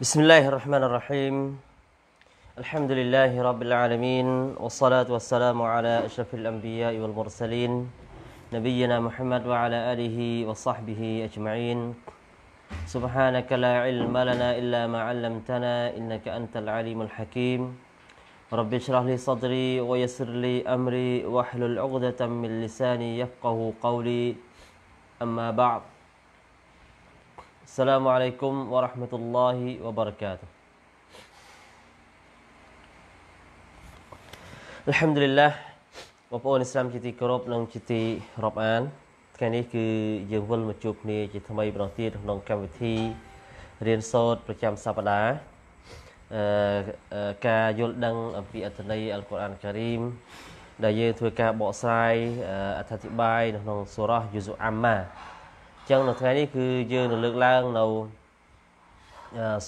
بسم الله الرحمن الرحيم الحمد لله رب العالمين والصلاة والسلام على أشرف الأنبياء والمرسلين نبينا محمد وعلى آله وصحبه أجمعين سبحانك لا علم لنا إلا ما علمتنا إنك أنت العليم الحكيم رب اشرح لي صدري ويسر لي أمري واحلل عقدة من لساني يفقه قولي أما بعد السلام عليكم ورحمة الله وبركاته الحمد لله បងប្អូនឥស្លាមជាទីគោរពនិងជាទីរាប់អានថ្ងៃនេះគឺយើងវិលមកជួបគ្នា ជាថ្មីម្ដងទៀតក្នុងកម្មវិធីរៀនសូត្រប្រចាំសប្ដាហ៍អឺការយល់ដឹងអំពីអត្ថន័យអល់កុរអានការីមដែលយើងធ្វើការបកស្រាយអធិប្បាយនៅក្នុងសូរ៉ាយូស៊ូអាម៉ាចឹងនៅថ្ងៃនេះគឺយើងនឹងលើកឡើងនៅ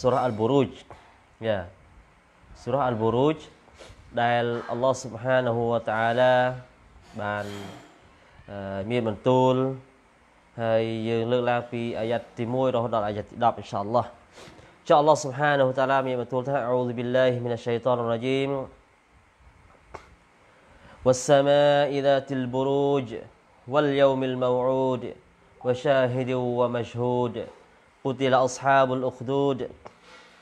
សូរ៉ាអ៊ុលបូរូជយ៉ាសូរ៉ាអ៊ុលបូរូជដែលអល់ឡោះស៊ុបហានាហូវ៉ាតាឡាបានមានបន្ទូលហើយយើងលើកឡើងពីអាយ៉ាត់ទី1រហូតដល់អាយ៉ាត់ទី10អ៊ីនសាអល់ឡោះចុះអល់ឡោះស៊ុបហានាហូវ៉ាតាឡាមានបន្ទូលថាអូឌប៊ីឡាហ៊ីមីនអាឆៃតានរ៉ាជីម والسماء ذات البروج واليوم الموعود وشاهد ومشهود قتل أصحاب الأخدود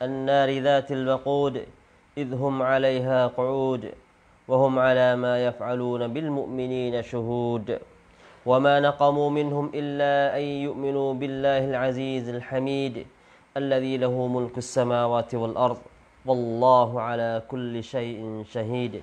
النار ذات الوقود إذ هم عليها قعود وهم على ما يفعلون بالمؤمنين شهود وما نقموا منهم إلا أن يؤمنوا بالله العزيز الحميد الذي له ملك السماوات والأرض والله على كل شيء شهيد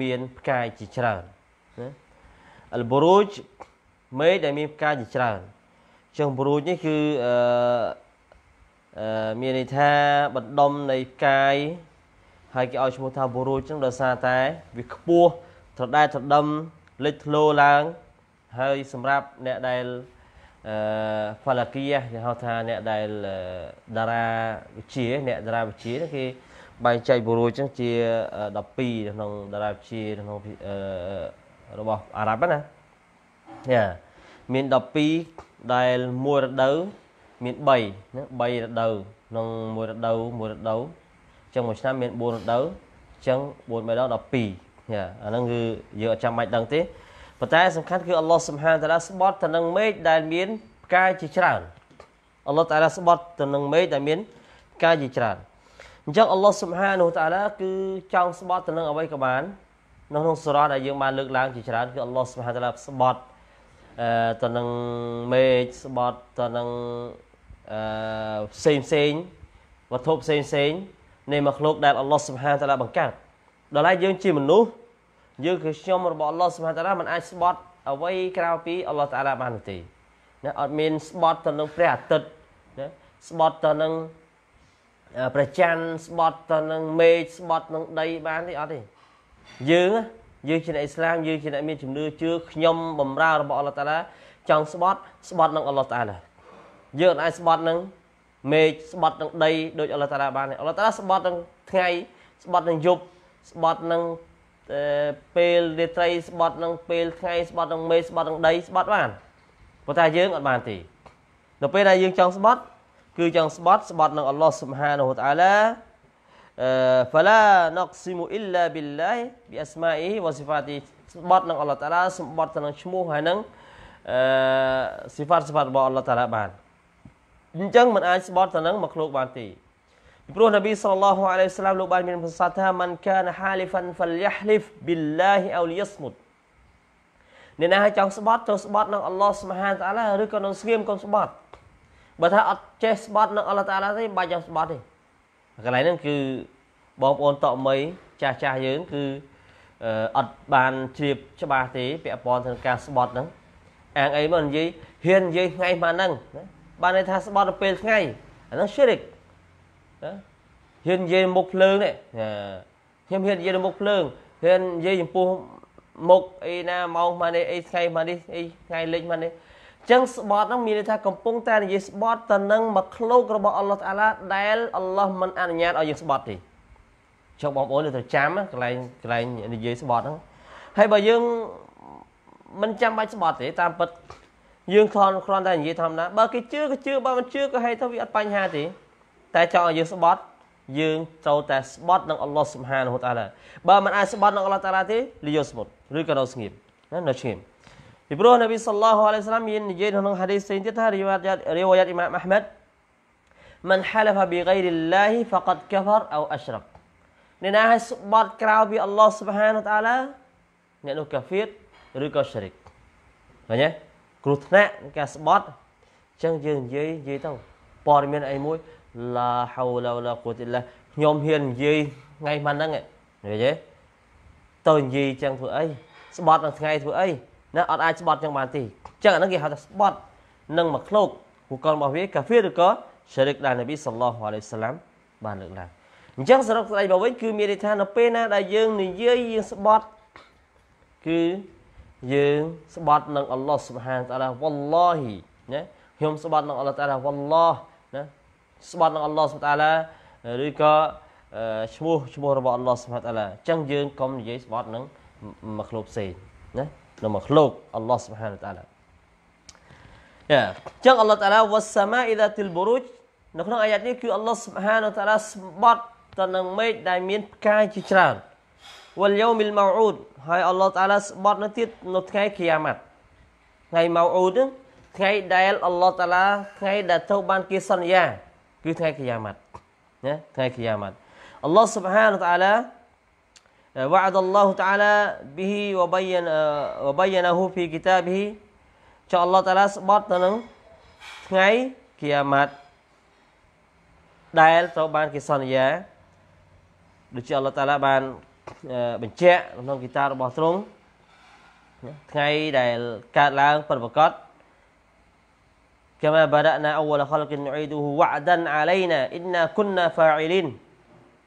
មានផ្កាយជាច្រើនណាអលបូរូជមេឃដែលមានផ្កាយជាច្រើនចុងបូរូជនេះគឺអឺមានន័យថាបណ្ដុំនៃផ្កាយហើយគេឲ្យឈ្មោះថាបូរូជហ្នឹងដោយសារតែវាខ្ពស់ត្រដែតត្រដឹមលេចធ្លោឡើង ហើយសម្រាប់អ្នកដែលអឺហ្វាឡាគីគេហៅថាអ្នកដែលតារាវិជា អ្នកតារាវិជាគេបែងចែកបុរួចហ្នឹងជា12ក្នុងតារាវិជាក្នុងរបស់អារ៉ាប់ណាយ៉ាមាន12ដែលមួយរដូវមាន3ណា3រដូវក្នុងមួយរដូវមួយរដូវអញ្ចឹងមួយឆ្នាំមាន4រដូវអញ្ចឹង4មេដល់12យ៉ាអាហ្នឹងគឺយើងអត់ចាំបាច់ដឹងទេប៉ុន្តែសំខាន់គឺអល់ឡោះសុបហានតាឡាស្បត់ទៅនឹងមេឃដែលមានផ្កាយជាច្រើនអល់ឡោះតាឡាស្បត់ទៅនឹងមេឃដែលមានផ្កាយជាច្រើនអញ្ចឹងអល់ឡោះសុបហានូតាឡាគឺចង់ស្បត់ទៅនឹងអ្វីក៏បាននៅក្នុងសូរ៉ាដែលយើងបានលើកឡើងជាច្រើនគឺអល់ឡោះសុបហាតាឡាស្បត់អឺទៅនឹងមេឃស្បត់ទៅនឹងអឺផ្សេងផ្សេងវត្ថុផ្សេងផ្សេងនៃមកលោក ដែលអល់ឡោះសុបហាតាឡាបង្កើតដល់ហើយយើងជាមនុស្សយើងគឺខ្ញុំរបស់អល់ឡោះសុបហាតាឡាមិនអាចស្បត់អ្វីក្រៅពីអល់ឡោះតាឡាបាននោះទេណាអត់មានស្បត់ទៅនឹងព្រះអាទិត្យណាស្បត់ទៅនឹងប្រច័នស្បត់ទៅនឹងមេឃស្បត់នឹងដីបានទេអត់ទេ យើងយើងជាអ្នកអ៊ីស្លាមយើងជាអ្នកមានជំនឿជឿខ្ញុំបំរើរបស់អល់ឡោះតាឡាចង់ស្បត់ស្បត់នឹងអល់ឡោះតាឡាយើងអាចស្បត់នឹងមេឃស្បត់នឹងដីដោយអល់ឡោះតាឡាបានអល់ឡោះតាឡាស្បត់នឹងថ្ងៃស្បត់នឹងយប់ស្បត់នឹងពេលរាត្រី ស្បត់នឹងពេលថ្ងៃស្បត់នឹងមេឃស្បត់នឹងដីស្បត់បានប៉ុន្តែយើងអត់បានទេដល់ពេលដែលយើងចង់ស្បត់គឺយ៉ាងស្បត់ស្បត់នឹងអល់ឡោះស៊ុបហានហូតាឡាអឺហ្វាឡាណកស៊ីមូអ៊ីឡាប៊ីឡាយប៊ីអស្មាអ៊ីវ៉ាស៊ីហ្វាទីស្បត់នឹងអល់ឡោះតាឡាសម្បត់ទៅនឹងឈ្មោះហើយនឹងអឺស៊ីហ្វាតស្បត់របស់អល់ឡោះតាឡាបានអញ្ចឹងมันអាចស្បត់ទៅនឹងមកលោកបានទេពីព្រោះនប៊ីសល្លឡោះអាឡៃសាឡាមលោកបានមានប្រសាសន៍ថាមិនកានហាលីហ្វាន់ហ្វាលយ៉ាហ្លីហ្វប៊ីឡាហ៊ីអោលយ៉ាស្មុតអ្នកណាចង់ស្បត់ទៅស្បត់នឹងអល់ឡោះស៊ុបហានតាឡាឬក៏នឹងស្ងៀមកុំស្បត់បើថាអត់ចេះស្បត់នឹងអល់តាឡាទេបាច់យ៉ាងស្បត់ទេកន្លែងហ្នឹងគឺបងប្អូនតក់មីចាស់ចាស់យើងគឺអត់បានជ្រាបច្បាស់ទេ ពាក់ព័ន្ធទៅនឹងការស្បត់ហ្នឹងអាងអីមកនិយាយហ៊ាននិយាយថ្ងៃមកហ្នឹងបានន័យថាស្បត់ទៅពេលថ្ងៃអាហ្នឹង syirik ហ៊ាននិយាយមុខភ្លើងនេះខ្ញុំហ៊ាននិយាយមុខភ្លើងហ៊ាននិយាយចំពោះមុខអីណាម៉ោងមកនេះអីថ្ងៃមកនេះអីថ្ងៃលិចមកនេះចឹងស្បតហ្នឹងមានន័យថាកំពុងតែនិយាយស្បតទៅនឹងមកឃ្លោករបស់អល់ឡោះតាឡាដែលអល់ឡោះមិនអនុញ្ញាតឲ្យយើងស្បតទេចុះបងប្អូនលើទៅចាំកន្លែងកន្លែងនិយាយស្បតហ្នឹងហើយបើយើងមិនចាំបាច់ស្បតទេតាមពិតយើងគ្រាន់គ្រាន់តែនិយាយធម្មតាបើគេជឿក៏ជឿបើមិនជឿក៏ហេតុថាវាអត់បញ្ហាទេតែចង់ឲ្យយើងស្បត យើងចូលតែស្បត់នឹងអល់ឡោះសុបហានហូតាឡាបើមិនអាចស្បត់នឹងអល់ឡោះតាឡាទេលាយកស្មុតឬក៏នៅស្ងៀមណានៅស្ងៀមពីព្រោះនប៊ីសល្លាហ៍អាឡៃសឡាមមាននិយាយក្នុងហាឌីសផ្សេងទៀតថារីវ៉ាយ៉ាតរីវ៉ាយ៉ាតអ៊ីម៉ាមអាហ្មាត់ من حلف بغير الله فقد كفر او اشرك អ្នកណាឲ្យស្បត់ក្រៅពីអល់ឡោះស៊ុបហានតាឡាអ្នកនោះកាហ្វៀតឬក៏ស្រិកឃើញទេគ្រោះថ្នាក់ការស្បត់អញ្ចឹងយើងនិយាយនិយាយទៅព័ត៌មានអីមួយឡាហូឡាឡាកូទីឡាខ្ញុំហ៊ាននិយាយថ្ងៃហ្នឹងហ្នឹងនិយាយទេតើនិយាយអញ្ចឹងធ្វើអីស្បត់នៅថ្ងៃធ្វើអីណាអត់អាចស្បត់ចឹងបានទេអញ្ចឹងអានឹងគេហៅថាស្បត់នឹងមកឃ្លោកគូកនរបស់វាកាហ្វេឬក៏ឆរិកដែលនប៊ីសល្លោះអាឡៃសាឡាំបានលើកឡើងអញ្ចឹងសរុបស្ដីមកវិញគឺមានន័យថានៅពេលណាដែលយើងនិយាយយើងស្បត់គឺយើងស្បត់នឹងអល់ឡោះសុបហានតាឡាវ៉ាឡោហ៊ីណាខ្ញុំស្បត់នឹងអល់ឡោះតាឡាវ៉ាឡោះណាស្បត់នឹងអល់ឡោះសុបតាឡាឬក៏ឈ្មោះឈ្មោះរបស់អល់ឡោះសុបតាឡាអញ្ចឹងយើងកុំនិយាយស្បត់នឹងមកគ្រប់ផ្សេងណានៅ makhluk Allah Subhanahu wa ta'ala យ៉ាអញ្ចឹង Allah ta'ala was-sama'i dhatil buruj នៅក្នុងអាយ៉ាតនេះគឺ Allah Subhanahu wa ta'ala សម្បត្តិទៅនឹងមេឃដែលមានផ្កាយជាច្រើន wal yawmil maw'ud ហើយ Allah ta'ala ស្បត់នៅទៀតនៅថ្ងៃគីយ៉ាម៉ាត់ថ្ងៃ maw'ud ហ្នឹងថ្ងៃដែល Allah ta'ala ថ្ងៃដែលទៅបាន គេសន្យា គឺថ្ងៃគីយ៉ាម៉ាត់ណាថ្ងៃគីយ៉ាម៉ាត់ Allah Subhanahu wa ta'ala وعد الله تعالى به وبين وبينه في كتابه ចុះអល់ឡោះតាឡាស្បត់ទៅនឹងថ្ងៃគីយ៉ាម៉ាត់ដែលត្រូវបានគេសន្យាដូចជាអល់ឡោះតាឡាបានបញ្ជាក់ក្នុងគីតារបស់ទ្រង់ថ្ងៃដែលកើតឡើងពិតប្រាកដ كما بدأنا أول خلق نعيده وعدا علينا إنا كنا فاعلين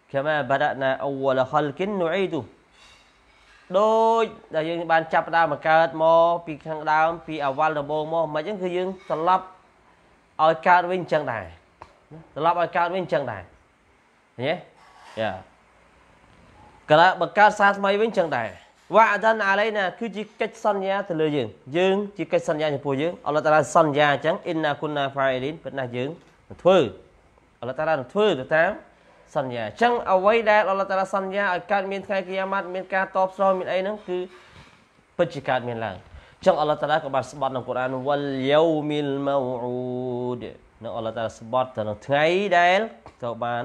كما بدأنا أول خلق نعيده ដូចដែលយើងបានចាប់ដើមមកកើតមកពីខាងដើមពីអវលដំបូងមកមិនអញ្ចឹងគឺយើងត្រឡប់ឲ្យកើតវិញអញ្ចឹងដែរត្រឡប់ឲ្យកើតវិញអញ្ចឹងដែរឃើញទេយ៉ាកាលបើកើតសារថ្មីវិញអញ្ចឹងដែរវ៉ាដានអាឡៃណាគឺជាកិច្ចសន្យាទៅលើយើងយើងជាកិច្ចសន្យាចំពោះយើងអល់ឡោះតាឡាសន្យាអញ្ចឹងអ៊ីនណាគុនណាហ្វាអ៊ីលីនពិតណាស់យើងនឹងធ្វើអល់ឡោះតាឡានឹងធ្វើទៅតាមសន្យាអញ្ចឹងអ្វីដែលអល់ឡោះតាឡាសន្យាឲ្យកើតមានថ្ងៃគីយ៉ាម៉ាត់មានការតបស្នងមានអីហ្នឹងគឺពិតជាកើតមានឡើងអញ្ចឹងអល់ឡោះតាឡាក៏បានស្បត់ក្នុងកូរ៉ានវលយូមីលម៉ូអ៊ូដនៅអល់ឡោះតាឡាស្បត់ទៅនៅថ្ងៃដែលត្រូវបាន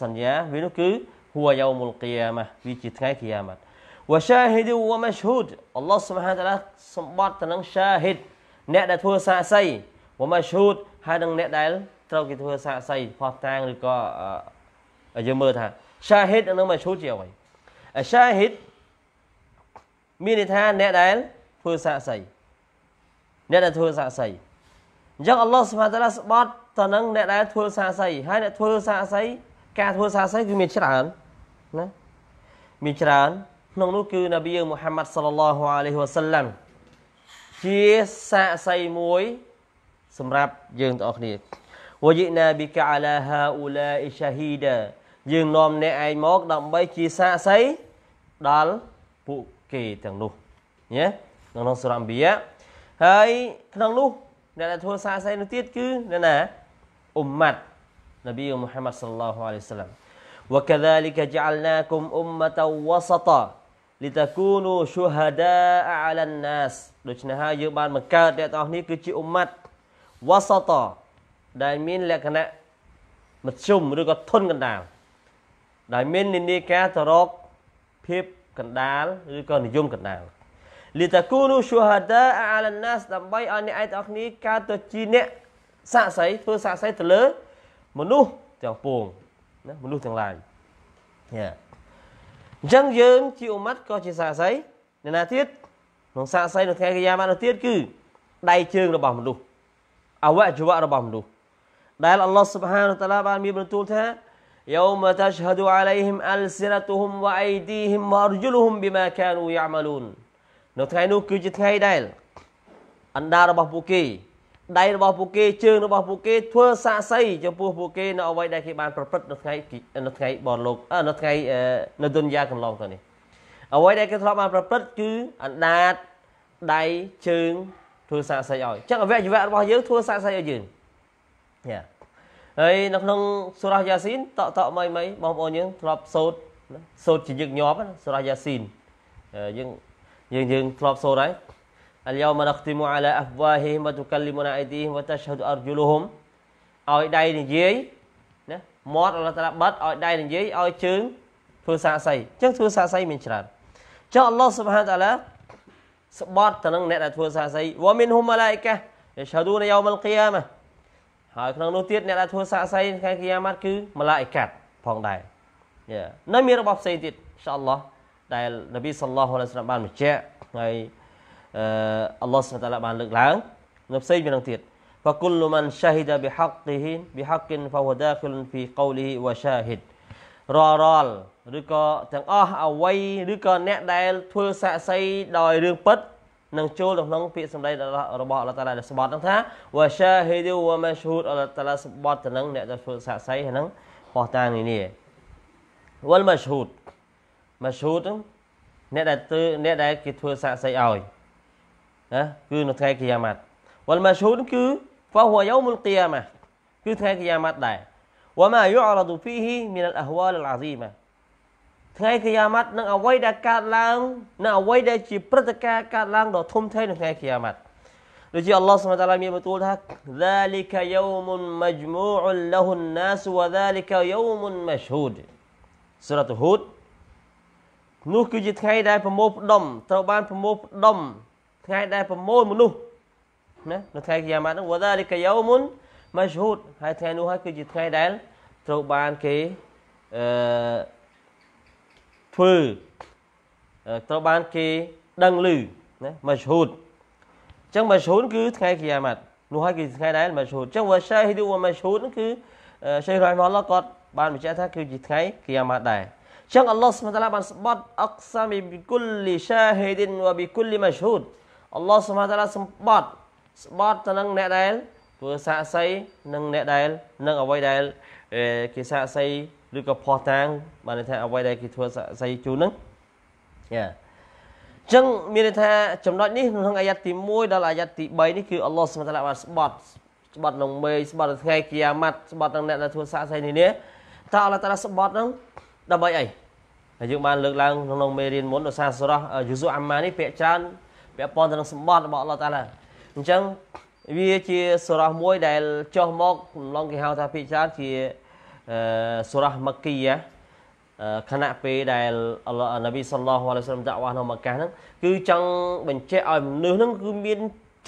សន្យាវានោះគឺហួយូមុលគីយ៉ាម៉ាវាជាថ្ងៃគីយ៉ាម៉ាត់វ៉ាសាហ៊ីឌូវ៉ាមស្ហូដអល់ឡោះស៊ុបហានតាឡាសម្បត់ទៅនឹងសាហ៊ីដអ្នកដែលធ្វើសាក្សីវ៉ាមស្ហូដហើយនឹងអ្នកដែលត្រូវគេធ្វើសាក្សីផោះតាងឬក៏យើងមើលថាសាហិតនឹងមឈូតជាអ្វីសាហិតមានន័យថាអ្នកដែលធ្វើសាក្សីអ្នកដែលធ្វើសាក្សីអញ្ចឹងអល់ឡោះសុបាតាឡាស្បត់ទៅនឹងអ្នកដែលធ្វើសាក្សីហើយអ្នកធ្វើសាក្សី ការធ្វើសាក្សីគឺមានច្រើនណាមានច្រើនក្នុងនោះគឺនប៊ីយើងមូហាម៉ាត់សល្លឡោះអាឡៃហ៊ីវ៉ាសាឡាំជាសាក្សីមួយសម្រាប់យើងទាំងអស់គ្នាវយិណាប៊ីកាអាឡាហាអ៊ូឡាអ៊ីសាហ៊ីដាយើងនាំអ្នកឯងមកដើម្បីជាសាក្សីដល់ពួកគេទាំងនោះញ៉េនៅក្នុងសូរ៉ាំប៊ីយ៉ាហើយក្នុងនោះអ្នកដែលធ្វើសាក្សីនោះទៀតគឺអ្នកណាអ៊ុមម៉ាត់នប៊ីមូហាម៉ាត់សល្លាហ៍អាឡៃសាឡាម وكذلك جعلناكم أمة وسطا لتكونوا شهداء على الناس ដូច្នេះហើយយើងបានបង្កើតអ្នកទាំងនេះគឺជាអ៊ុមម៉ាត់វ៉ាសតាដែលមានលក្ខណៈមធ្យមឬក៏ធនកណ្ដាលដោយមាននិន្នាការទៅរកភាពកណ្ដាលឬក៏និយមកណ្ដាលលីតាគូនូស៊ូហាដាអាឡាណាសដើម្បីឲ្យអ្នកឯងទាំងអស់គ្នាកើតទៅជាអ្នកសាកសីធ្វើសាកសីទៅលើមនុស្សទាំងពួងណាមនុស្សទាំងឡាយយ៉ាអញ្ចឹងយើងជាអ៊ុម៉ាត់ក៏ជាសាកសីអ្នកណាទៀតក្នុងសាកសីនៅថ្ងៃកិយាមកនៅទៀតគឺដៃជើងរបស់មនុស្សអវយវៈរបស់មនុស្សដែលអល់ឡោះស៊ុបហានតាឡាបាន មានបន្ទូលថា يوم تشهد عليهم ألسنتهم وأيديهم وأرجلهم بما كانوا يعملون នៅថ្ងៃនោះគឺជាថ្ងៃដែលអណ្ដារបស់ពួកគេដៃរបស់ពួកគេជើងរបស់ពួកគេធ្វើសាកសីចំពោះពួកគេនៅអ្វីដែលគេបានប្រព្រឹត្តនៅថ្ងៃនៅថ្ងៃបរលោកនៅថ្ងៃនៅទុនយ៉ាកន្លងទៅនេះអ្វីដែលគេធ្លាប់បានប្រព្រឹត្តគឺអណ្ដាតដៃជើងធ្វើសាកសីឲ្យចឹងអវយវៈរបស់យើងធ្វើសាកសីឲ្យយើងយ៉ាហើយនៅក្នុងសូរ៉ាយ៉ាស៊ីនតតម៉ៃម៉ៃបងប្អូនយើងធ្លាប់សូត្រសូត្រជាញឹកញាប់សូរ៉ាយ៉ាស៊ីនយើងយើងយើងធ្លាប់សូត្រហើយអលយ៉ូមណាខ្ទីមូអាឡាអាហ្វវ៉ាហ៊ីមវតុកាលីមូណាអៃឌីវតាស្ហឌូអរជូលូហ៊ុមឲ្យដៃនិយាយណាមាត់អល់ឡោះតាឡាបាត់ឲ្យដៃនិយាយឲ្យជើងធ្វើសាស័យអញ្ចឹងធ្វើសាស័យមានច្រើនចុះអល់ឡោះស៊ុបហានតាឡាស្បត់ទៅនឹងអ្នកដែលធ្វើសាស័យវ៉ាមីនហ៊ុមម៉ាឡាអ៊ីកាយស្ហឌូនយ៉ូមលកៀម៉ាហើយក្នុងនោះទៀតអ្នកដែល ធ្វើសាកសីថ្ងៃគីយ៉ាម៉ាត់គឺមឡាអ៊ីកាត់ផងដែរយ៉ានៅមានរបស់ផ្សេងទៀតអ៊ីនសាអល់ឡោះដែលនប៊ីសល្លោះអាឡៃហ៊ីវ៉ាសឡាមបានបញ្ជាក់ហើយអឺអល់ឡោះសុបតាឡាបានលើកឡើងនៅផ្សេងមាននឹងទៀត فكل من شهد بحقه بحق فهو داخل في قوله وشاهد រាល់រាល់ឬក៏ទាំងអស់អវ័យឬក៏អ្នកដែលធ្វើសាកសីដោយរឿងពិតនឹងចូលនៅក្នុងពាក្យសម្ដីរបស់អល់ឡោះតាឡាដែលស្បត់ហ្នឹងថាវ៉ាសាហ៊ីឌូវ៉ាម៉ាស្ហ៊ូតអល់ឡោះតាឡាស្បត់ទៅនឹងអ្នកដែលធ្វើសាក្សីហើយនឹងបោះតាងនេះនេះវ៉លម៉ាស្ហ៊ូតម៉ាស្ហ៊ូតអ្នកដែលធ្វើអ្នកដែលគេធ្វើសាក្សីឲ្យណាគឺនៅថ្ងៃគីយ៉ាម៉ាត់វ៉លម៉ាស្ហ៊ូតគឺហ្វហ៊ូយ៉ូមុលគីយ៉ាម៉ាគឺថ្ងៃគីយ៉ាម៉ាត់ដែរវ៉ាម៉ាយូអរ៉ាឌូហ្វីហ៊ីមីនអលអហ្វាលអលអាហ្ស៊ីម៉ាថ្ងៃគយ៉ាម៉ាត់នឹងអ្វីដែលកើតឡើងនឹងអ្វីដែលជាព្រឹត្តិការណ៍កើតឡើងដ៏ធំធេងនៅថ្ងៃគយ៉ាម៉ាត់ដូចជាអល់ឡោះសុបហានតាឡាមានបន្ទូលថា ذلك يوم مجموع له الناس وذلك يوم مشهود សូរ៉ាត់ហូតនោះគឺជាថ្ងៃដែលប្រមូលផ្ដុំត្រូវបានប្រមូលផ្ដុំថ្ងៃដែលប្រមូលមនុស្សណានៅថ្ងៃគយ៉ាម៉ាត់ហ្នឹង وذلك يوم مشهود ហើយថ្ងៃនោះហើយគឺជាថ្ងៃដែលត្រូវបានគេអឺធ្វើត្រូវបានគេដឹងឮណាមជ្ឈូតអញ្ចឹងមជ្ឈូតគឺថ្ងៃគីយ៉ាម៉ាត់នោះហើយគឺថ្ងៃដែលមជ្ឈូតអញ្ចឹងវ៉ាសៃឌូវ៉ាមជ្ឈូតគឺសេះរ៉ៃម៉ាឡគាត់បានបញ្ជាក់ថាគឺជាថ្ងៃគីយ៉ាម៉ាត់ដែរអញ្ចឹងអល់ឡោះសុបតាឡាបានស្បត់ អកសាមីប៊ីគុលលីសាហ៊ីឌិនវ៉ាប៊ីគុលលីមជ្ឈូតអល់ឡោះសុបតាឡាសម្បត់ស្បត់ទៅនឹងអ្នកដែលធ្វើសាកសីនិងអ្នកដែលនឹងអ្វីដែលគេសាកសីឬក៏ផោះតាងបានន័យថាអ្វីដែលគេធ្វើស័យជូនហ្នឹងយ៉ាចឹងមានន័យថាចំណុចនេះក្នុងអាយ៉ាត់ទី1ដល់អាយ៉ាត់ទី3នេះគឺអល់ឡោះសុបតាឡាបានស្បត់ស្បត់ក្នុងមេស្បត់នៅថ្ងៃគីយ៉ាម៉ាត់ស្បត់នឹងអ្នកដែលធ្វើសាក់ស័យនេះនេះតើអល់ឡោះតាឡាស្បត់ហ្នឹងដើម្បីអីហើយយើងបានលើកឡើងក្នុងមេរៀនមុនដោយសារសូរ៉ាយូស៊ូអាម៉ានេះពាក្យច្រើនពាក់ព័ន្ធទៅនឹងសម្បត្តិរបស់អល់ឡោះតាឡាអញ្ចឹងវាជាសូរ៉ាមួយ ដែលចុះមកក្នុងគេហៅថាពាក្យច្រើនជាសូរ៉ាម៉ាគីយ៉ាខណៈពេលដែលអល់ឡោះនប៊ីសល្លោះអាឡៃសាឡាមដាក់វ៉ានៅមកកាហ្នឹងគឺចង់បញ្ជាក់ឲ្យមនុស្សហ្នឹងគឺមាន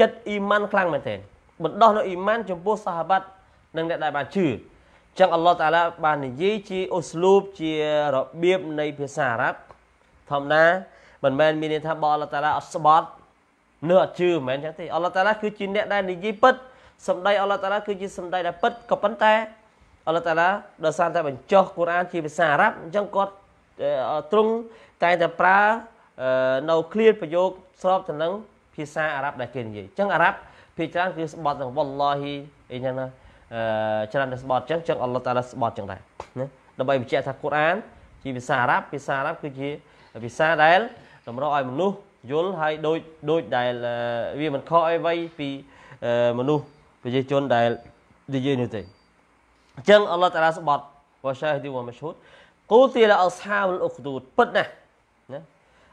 ចិត្តអ៊ីម៉ានខ្លាំងមែនទែនបណ្ដោះនៅអ៊ីម៉ាន ចំពោះសាហាបាត់និងអ្នកដែលបានជឿអញ្ចឹងអល់ឡោះតាឡាបាននិយាយជាអូស្លូប ជារបៀបនៃភាសាអារ៉ាប់ធម្មតាមិនមែនមានន័យថាបើអល់ឡោះតាឡាអត់ស្បត់នៅអត់ជឿមិនមែនចឹងទេអល់ឡោះតាឡាគឺជាអ្នកដែលនិយាយពិតសម្ដីអល់ឡោះតាឡាគឺជាសម្ដីដែលពិតក៏ប៉ុន្តែអល់ឡោះតាឡាដោយសារតែបញ្ចុះកូរ៉ានជាភាសាអារ៉ាប់អញ្ចឹងគាត់ទ្រង់តែតែប្រើនៅ clear ប្រយោគស្របទៅនឹងភាសាអារ៉ាប់ដែលគេនិយាយអញ្ចឹងអារ៉ាប់ភាគច្រើនគឺស្បត់ទាំង wallahi អីចឹងណាច្រើនតែស្បត់អញ្ចឹងអញ្ចឹងអល់ឡោះតាឡាស្បត់អញ្ចឹងដែរណាដើម្បីបញ្ជាក់ថាកូរ៉ានជាភាសាអារ៉ាប់ភាសាអារ៉ាប់គឺជាភាសាដែលតម្រូវឲ្យមនុស្សយល់ហើយដូចដូចដែលវាមិនខកអីវ័យពីមនុស្សប្រជាជនដែលនិយាយនោះទេអញ្ចឹងអល់ឡោះតាឡាស្បត់វ៉ាសាហ៊ីឌីវ៉ាមឈូតគូទីឡាអស្ហាវលអ៊ុខឌូតពិតណាស់ណា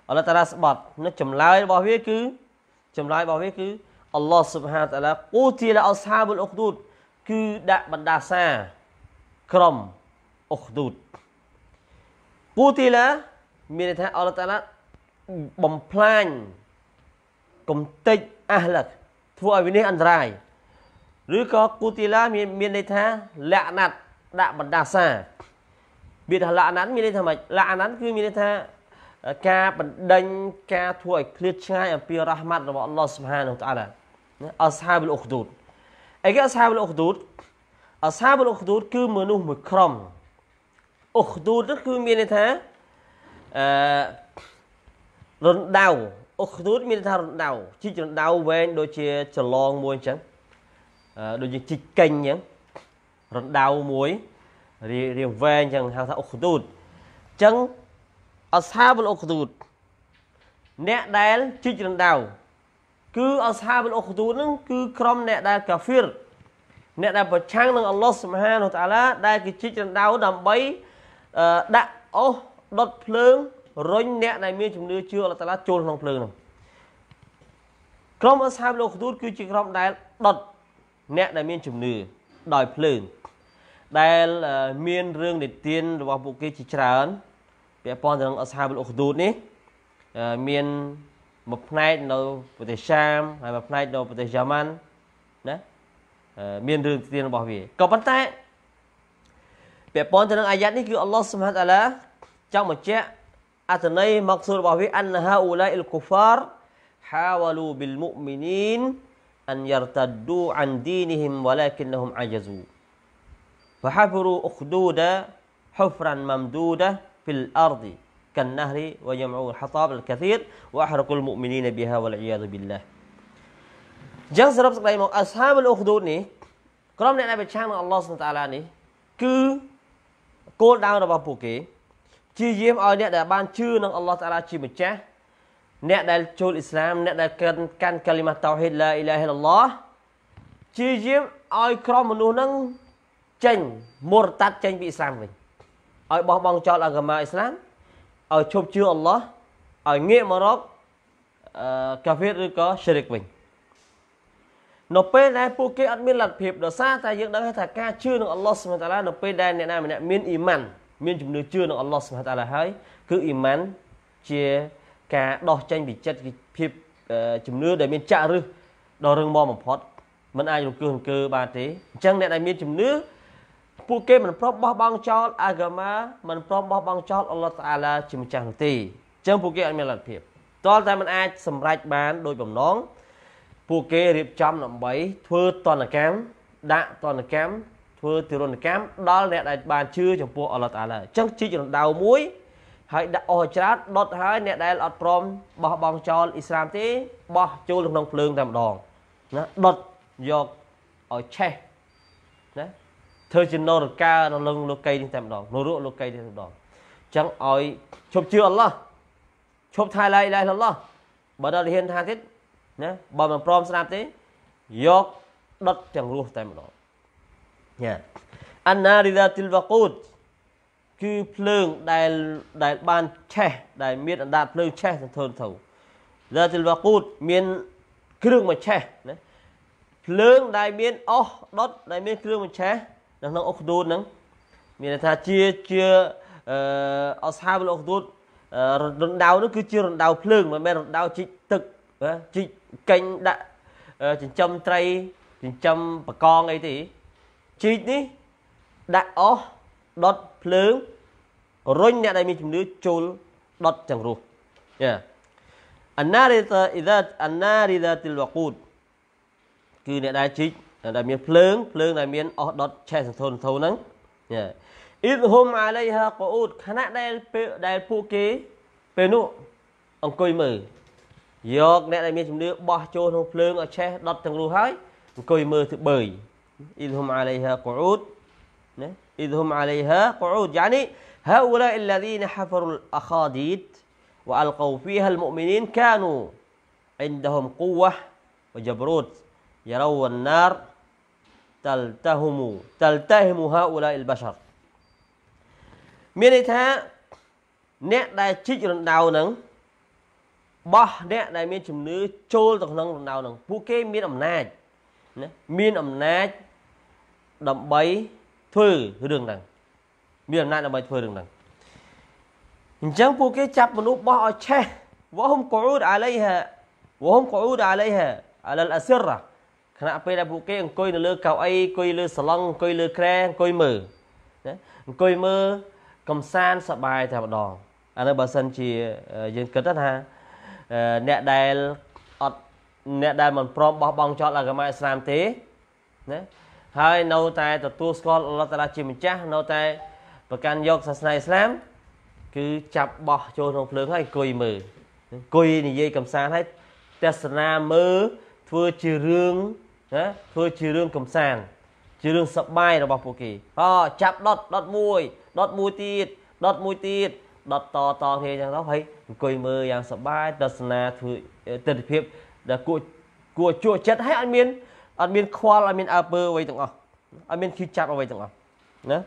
អល់ឡោះតាឡាស្បត់នៅចម្លើយ របស់វាគឺចម្លើយរបស់វាគឺអល់ឡោះស៊ុបហានតាឡាគូទីឡាអស្ហាវលអ៊ុខឌូត គឺដាក់បណ្ដាសា ក្រុមអ៊ុខឌូតគូទីឡាមានន័យថាអល់ឡោះតាឡាបំផ្លាញកំទេចអះលកធ្វើឲ្យវានេះអន្តរាយឬក៏គូទីឡាមានមានន័យថា លក្ខណៈដាក់បណ្ដាសាមានថាលក្ខណៈមានន័យថាម៉េចលក្ខណៈគឺមានន័យថាការបណ្ដេញការធ្វើឲ្យឃ្លាតឆ្ងាយអំពីរ៉ះម៉ាត់របស់អល់ឡោះស៊ុបហានតាឡាអស្ហាបលអ៊ុខឌូតអីគេអស្ហាបលអ៊ុខឌូតអស្ហាបលអ៊ុខឌូតគឺមនុស្សមួយក្រុមអ៊ុខឌូតគឺមានន័យថាអឺរណ្ដៅអ៊ុខឌូតមានន័យថារណ្ដៅជីករណ្ដៅវែងដូចជាចឡងមួយអញ្ចឹងដូចជាជីកកេញអញ្ចឹងរណ្ដៅមួយរាវែងអញ្ចឹងហៅថាអុខទូតអញ្ចឹងអសាបលអុខទូតអ្នកដែលជីករណ្ដៅគឺអសាបលអុខទូតហ្នឹង គឺក្រុម អ្នកដែលកាហ្វៀរអ្នកដែលប្រឆាំងនឹងអល់ឡោះសុបហានតាឡាដែលគេជីករណ្ដៅដើម្បីដាក់អុសដុតភ្លើងរុញអ្នកដែលមានជំនឿជឿអល់ឡោះតាឡាចូលក្នុងភ្លើងហ្នឹងក្រុមអសាបលអុខទូតគឺជា ក្រុមដែលដុតអ្នកដែលមានជំនឿដោយភ្លើងដែលមានរឿងនិទានរបស់ពួកគេជាច្រើន ពាក់ព័ន្ធទៅនឹងអស្ហាបលអ៊ូខឌូតនេះមានមួយផ្នែកនៅប្រទេសសាមហើយមួយផ្នែកនៅប្រទេសយ៉ាម៉ាន់ណាមានរឿងនិទានរបស់វាក៏ប៉ុន្តែពាក់ព័ន្ធទៅនឹងអាយ៉ាត់នេះគឺអល់ឡោះសុបហានតាឡាចង់បញ្ជាក់អត្ថន័យមកសួររបស់វាអានហាអ៊ូឡៃអ៊ីលគូហ្វារហាវលូប៊ីលមុមីនីន أن يرتدوا عن دينهم ولكنهم عجزوا فحفروا أخدودا حفرا ممدودة في الأرض كالنهر وجمعوا الحطاب الكثير وأحرقوا المؤمنين بها والعياذ بالله ចឹងសរុបសេចក្តីមកអស្ហាបលអ៊ូខឌូតនេះក្រុមអ្នកដែលប្រឆាំងនឹងអល់ឡោះសុបតាឡានេះគឺគោលដៅរបស់ពួកគេព្យាយាមឲ្យអ្នកដែលបានជឿនឹងអល់ឡោះតាឡាជាម្ចាស់អ្នកដែលចូលអ៊ីស្លាមអ្នកដែលកាន់កាន់កាលីម៉ាតោហ៊ីឡាអ៊ីឡាហ៊ីឡឡោះជាយាមឲ្យក្រុមមនុស្សហ្នឹងចេញមរតាត់ចេញពីអ៊ីស្លាមវិញឲ្យបោះបង់ចោលអាកាម៉ាអ៊ីស្លាមឲ្យឈប់ជឿអល់ឡោះឲ្យងាកមករកកាហ្វេឬក៏ឈិរិកវិញនៅពេលដែលពួកគេអត់មានលទ្ធភាពដោយសារតែយើងដឹងថាការជឿនឹងអល់ឡោះសុបហានតាឡានៅពេលដែលអ្នកណាម្នាក់មានអ៊ីម៉ាន មានជំនឿជឿនឹងអល់ឡោះសុបហានតាឡាហើយគឺអ៊ីម៉ានជាការដោះចេញពីចិត្តភាពជំនឿដែលមានចាក់ឫសដល់រឹងមាំបំផុតมันអាចរង្គើរង្គើបានទេអញ្ចឹងអ្នកដែលមានជំនឿពួកគេមិនព្រមបោះបង់ចោលអាហ្គាម៉ាមិនព្រមបោះបង់ចោលអល់ឡោះតាអាឡាជាម្ចាស់នោះទេអញ្ចឹងពួកគេអត់មានលទ្ធភាពតលតែมันអាចសម្រេចបានដោយបំណងពួកគេរៀបចំដើម្បីធ្វើតនកម្មដាក់តនកម្មធ្វើទិរណកម្មដល់អ្នកដែលបានជឿចំពោះអល់ឡោះតាអាឡាអញ្ចឹងជីករណ្ដៅមួយហើយដាក់អស់ច្រើនដុតហើយអ្នកដែលអត់ព្រមបោះបង់ចោលអ៊ីស្លាមទេបោះចូលក្នុងភ្លើងតែម្ដងណាដុតយកឲ្យឆេះណាធ្វើជានរកានៅលឹងលោកីនេះតែម្ដងនរកលោកីនេះតែម្ដងអញ្ចឹងឲ្យឈប់ជឿអល់ឡោះឈប់ថាឡាអ៊ីឡាហ៊ីឡឡោះបើដល់ហ៊ានថាទៀតណាបើមិនព្រមស្ដាប់ទេយកដុតទាំងរស់តែម្ដងញ៉ាអានណារីដាទីលវកូតគឺភ្លើងដែលដែលបានឆេះដែលមានអណ្ដាតភ្លើងឆេះសន្ធោទៅឡាទិលវកូតមានគ្រឿងមកឆេះណាភ្លើងដែលមានអុសដុតដែលមានគ្រឿងមកឆេះនៅក្នុងអុខឌូតហ្នឹងមានន័យថាជាជាអឺអស្ហាបលអុខឌូតរណ្ដៅនោះគឺជារណ្ដៅភ្លើងមិនមែនរណ្ដៅជីកទឹកជីកកេញដាក់ចិញ្ចឹមត្រីចិញ្ចឹមបកងអីទេជីកនេះដាក់អុសដុតភ្លើងរុញអ្នកដែលមានជំនឿចូលដុតចង្រុះចាអានារីតាអ៊ីដាអានារីតាទីលវកូតគឺអ្នកដែលជីកដែលមានភ្លើងភ្លើងដែលមានអស់ដុតឆេះសន្ធោសន្ធោហ្នឹងចាអ៊ីហ៊ុមអាឡៃហាកូអ៊ូតខណៈដែលពេលដែលពួកគេពេលនោះអង្គុយមើលយកអ្នកដែលមានជំនឿបោះចូលក្នុងភ្លើងឲ្យឆេះដុតទាំងនោះហើយអង្គុយមើលទៅបើយអ៊ីលហ៊ុមអាឡៃហាកូអ៊ូតណា idhum alaiha qu'ud yani haula alladhina hafarul akhadid wa alqaw fiha almu'minin kanu indahum quwwah wa jabrut yarawun nar taltahumu taltahimu haula albashar មានន័យថាអ្នកដែលជីករណ្ដៅហ្នឹងបោះអ្នកដែលមានជំនឿចូលទៅក្នុងរណ្ដៅហ្នឹងពួកគេមានអំណាចណាមានអំណាចដើម្បីធ្វើរឿងហ្នឹងមានអំណាចដើម្បីធ្វើរឿងហ្នឹងអញ្ចឹងពួកគេចាប់មនុស្សបោះឲ្យឆេះ وهم قعود عليها وهم قعود عليها على الأسرة ខណៈពេលដែលពួកគេអង្គុយនៅលើកៅអីអង្គុយលើសាឡង់អង្គុយលើគ្រែអង្គុយមើលណាអង្គុយមើលកំសាន្តសប្បាយតែម្ដងអានេះបើសិនជាយើងគិតថាអ្នកដែលអត់អ្នកដែលមិនព្រមបោះបង់ចោលអាកម៉ាឥស្លាមទេណាហើយនៅតែទទួលស្គាល់អល់ឡោះតាឡាជាម្ចាស់នៅតែប្រកាន់យកសាសនាអ៊ីស្លាមគឺចាប់បោះចូលក្នុងភ្លើងហើយអង្គុយមើលអង្គុយនិយាយកំសាន្តហើយទស្សនាមើលធ្វើជារឿងណាធ្វើជារឿងកំសាន្តជារឿងសប្បាយរបស់ពួកគេអូចាប់ដុតដុតមួយដុតមួយទៀតដុតមួយទៀតដុតតតគ្នាចឹងទៅហើយអង្គុយមើលយ៉ាងសប្បាយទស្សនាធ្វើទិដ្ឋភាពដែលគួរគួរជក់ចិត្តហើយអត់មានអត់មានខ្វល់អត់មានអើពើអ្វីទាំងអស់អត់មានឈឺចាប់អ្វីទាំងអស់ណា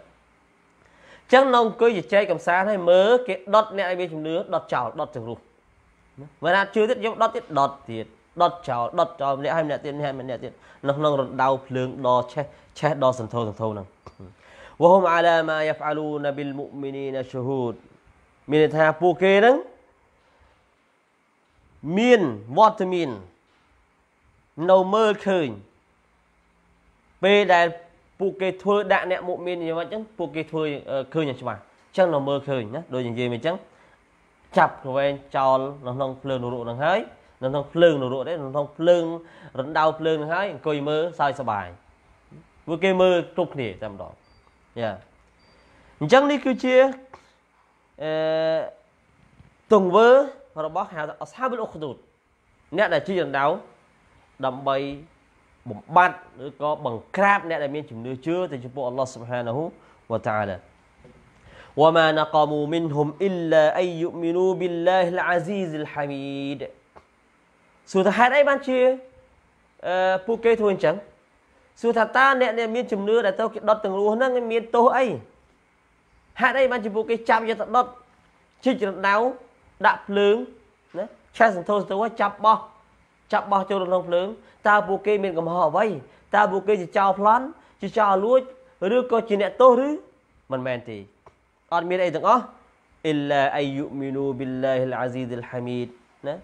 ចឹងនៅអង្គុយជជែកកំសាន្តហើយមើលគេដុតអ្នកឲ្យវាជំនឿដុតចោលដុតទាំងរស់មិនអាចជឿទៀតយកដុតទៀតដុតទៀតដុតចោលដុតចោលម្នាក់ហើយម្នាក់ទៀតម្នាក់ម្នាក់ទៀតនៅក្នុងរដៅភ្លើងដ៏ឆេះឆេះដ៏សន្ធោសន្ធោហ្នឹងវហុមអាឡាម៉ាយ៉ាហ្វអាលូនប៊ីលមុមីនីនឈូហូតមានន័យថាពួកគេហ្នឹងមានវត្តមាននៅមើលឃើញពេលដែលពួកគេធ្វើដាក់អ្នកមុមានយ៉ាងម៉េចចឹងពួកគេធ្វើឃើញយ៉ាងច្បាស់ចឹងเราមើលឃើញណាដូចនិយាយមកចឹងចាប់ក្រវែងចោលនៅក្នុងភ្លើងនរកនឹងហើយនៅក្នុងភ្លើងនរកទេនៅក្នុងភ្លើងរណ្ដៅភ្លើងនឹងហើយអង្គុយមើលសើចសប្បាយពួកគេមើលគ្រប់គ្នាតែម្ដងយ៉ាអញ្ចឹងនេះគឺជាអឺទង្វើរបស់ហៅថាអស្ហាបុលអ៊ុខឌូតអ្នកដែលជីរណ្ដៅដើម្បីបំបត្តិឬក៏បង្ក្រាបអ្នកដែលមានជំនឿជឿទៅចំពោះអល់ឡោះស៊ុបហានាហ៊ូវតាអាឡាវ៉ាម៉ាណកាមូមីនហ៊ុមអ៊ីឡាអៃយូមីនូប៊ីឡាហ៊ីលអាស៊ីសលហាមីដសួរថាហេតុអីបានជាអឺពួកគេធ្វើអញ្ចឹងសួរថាតើអ្នកដែលមានជំនឿដែលទៅគេដុតទាំងរស់ហ្នឹងមានទោសអីហេតុអីបានជាពួកគេចាប់យកទៅដុតជីករណ្ដៅដាក់ភ្លើងណាឆេះសន្ធោសទៅចាប់បោះចាប់បោះចូលក្នុងភ្លើងតើពួកគេមានកំហុសអ្វីតើពួកគេជាចោរប្លន់ ជាចោរលួច ឬក៏ជាអ្នកទោសឬមិនមែនទេអត់មានអីទាំងអស់ إلا أن يؤمنوا بالله العزيز الحميد ណា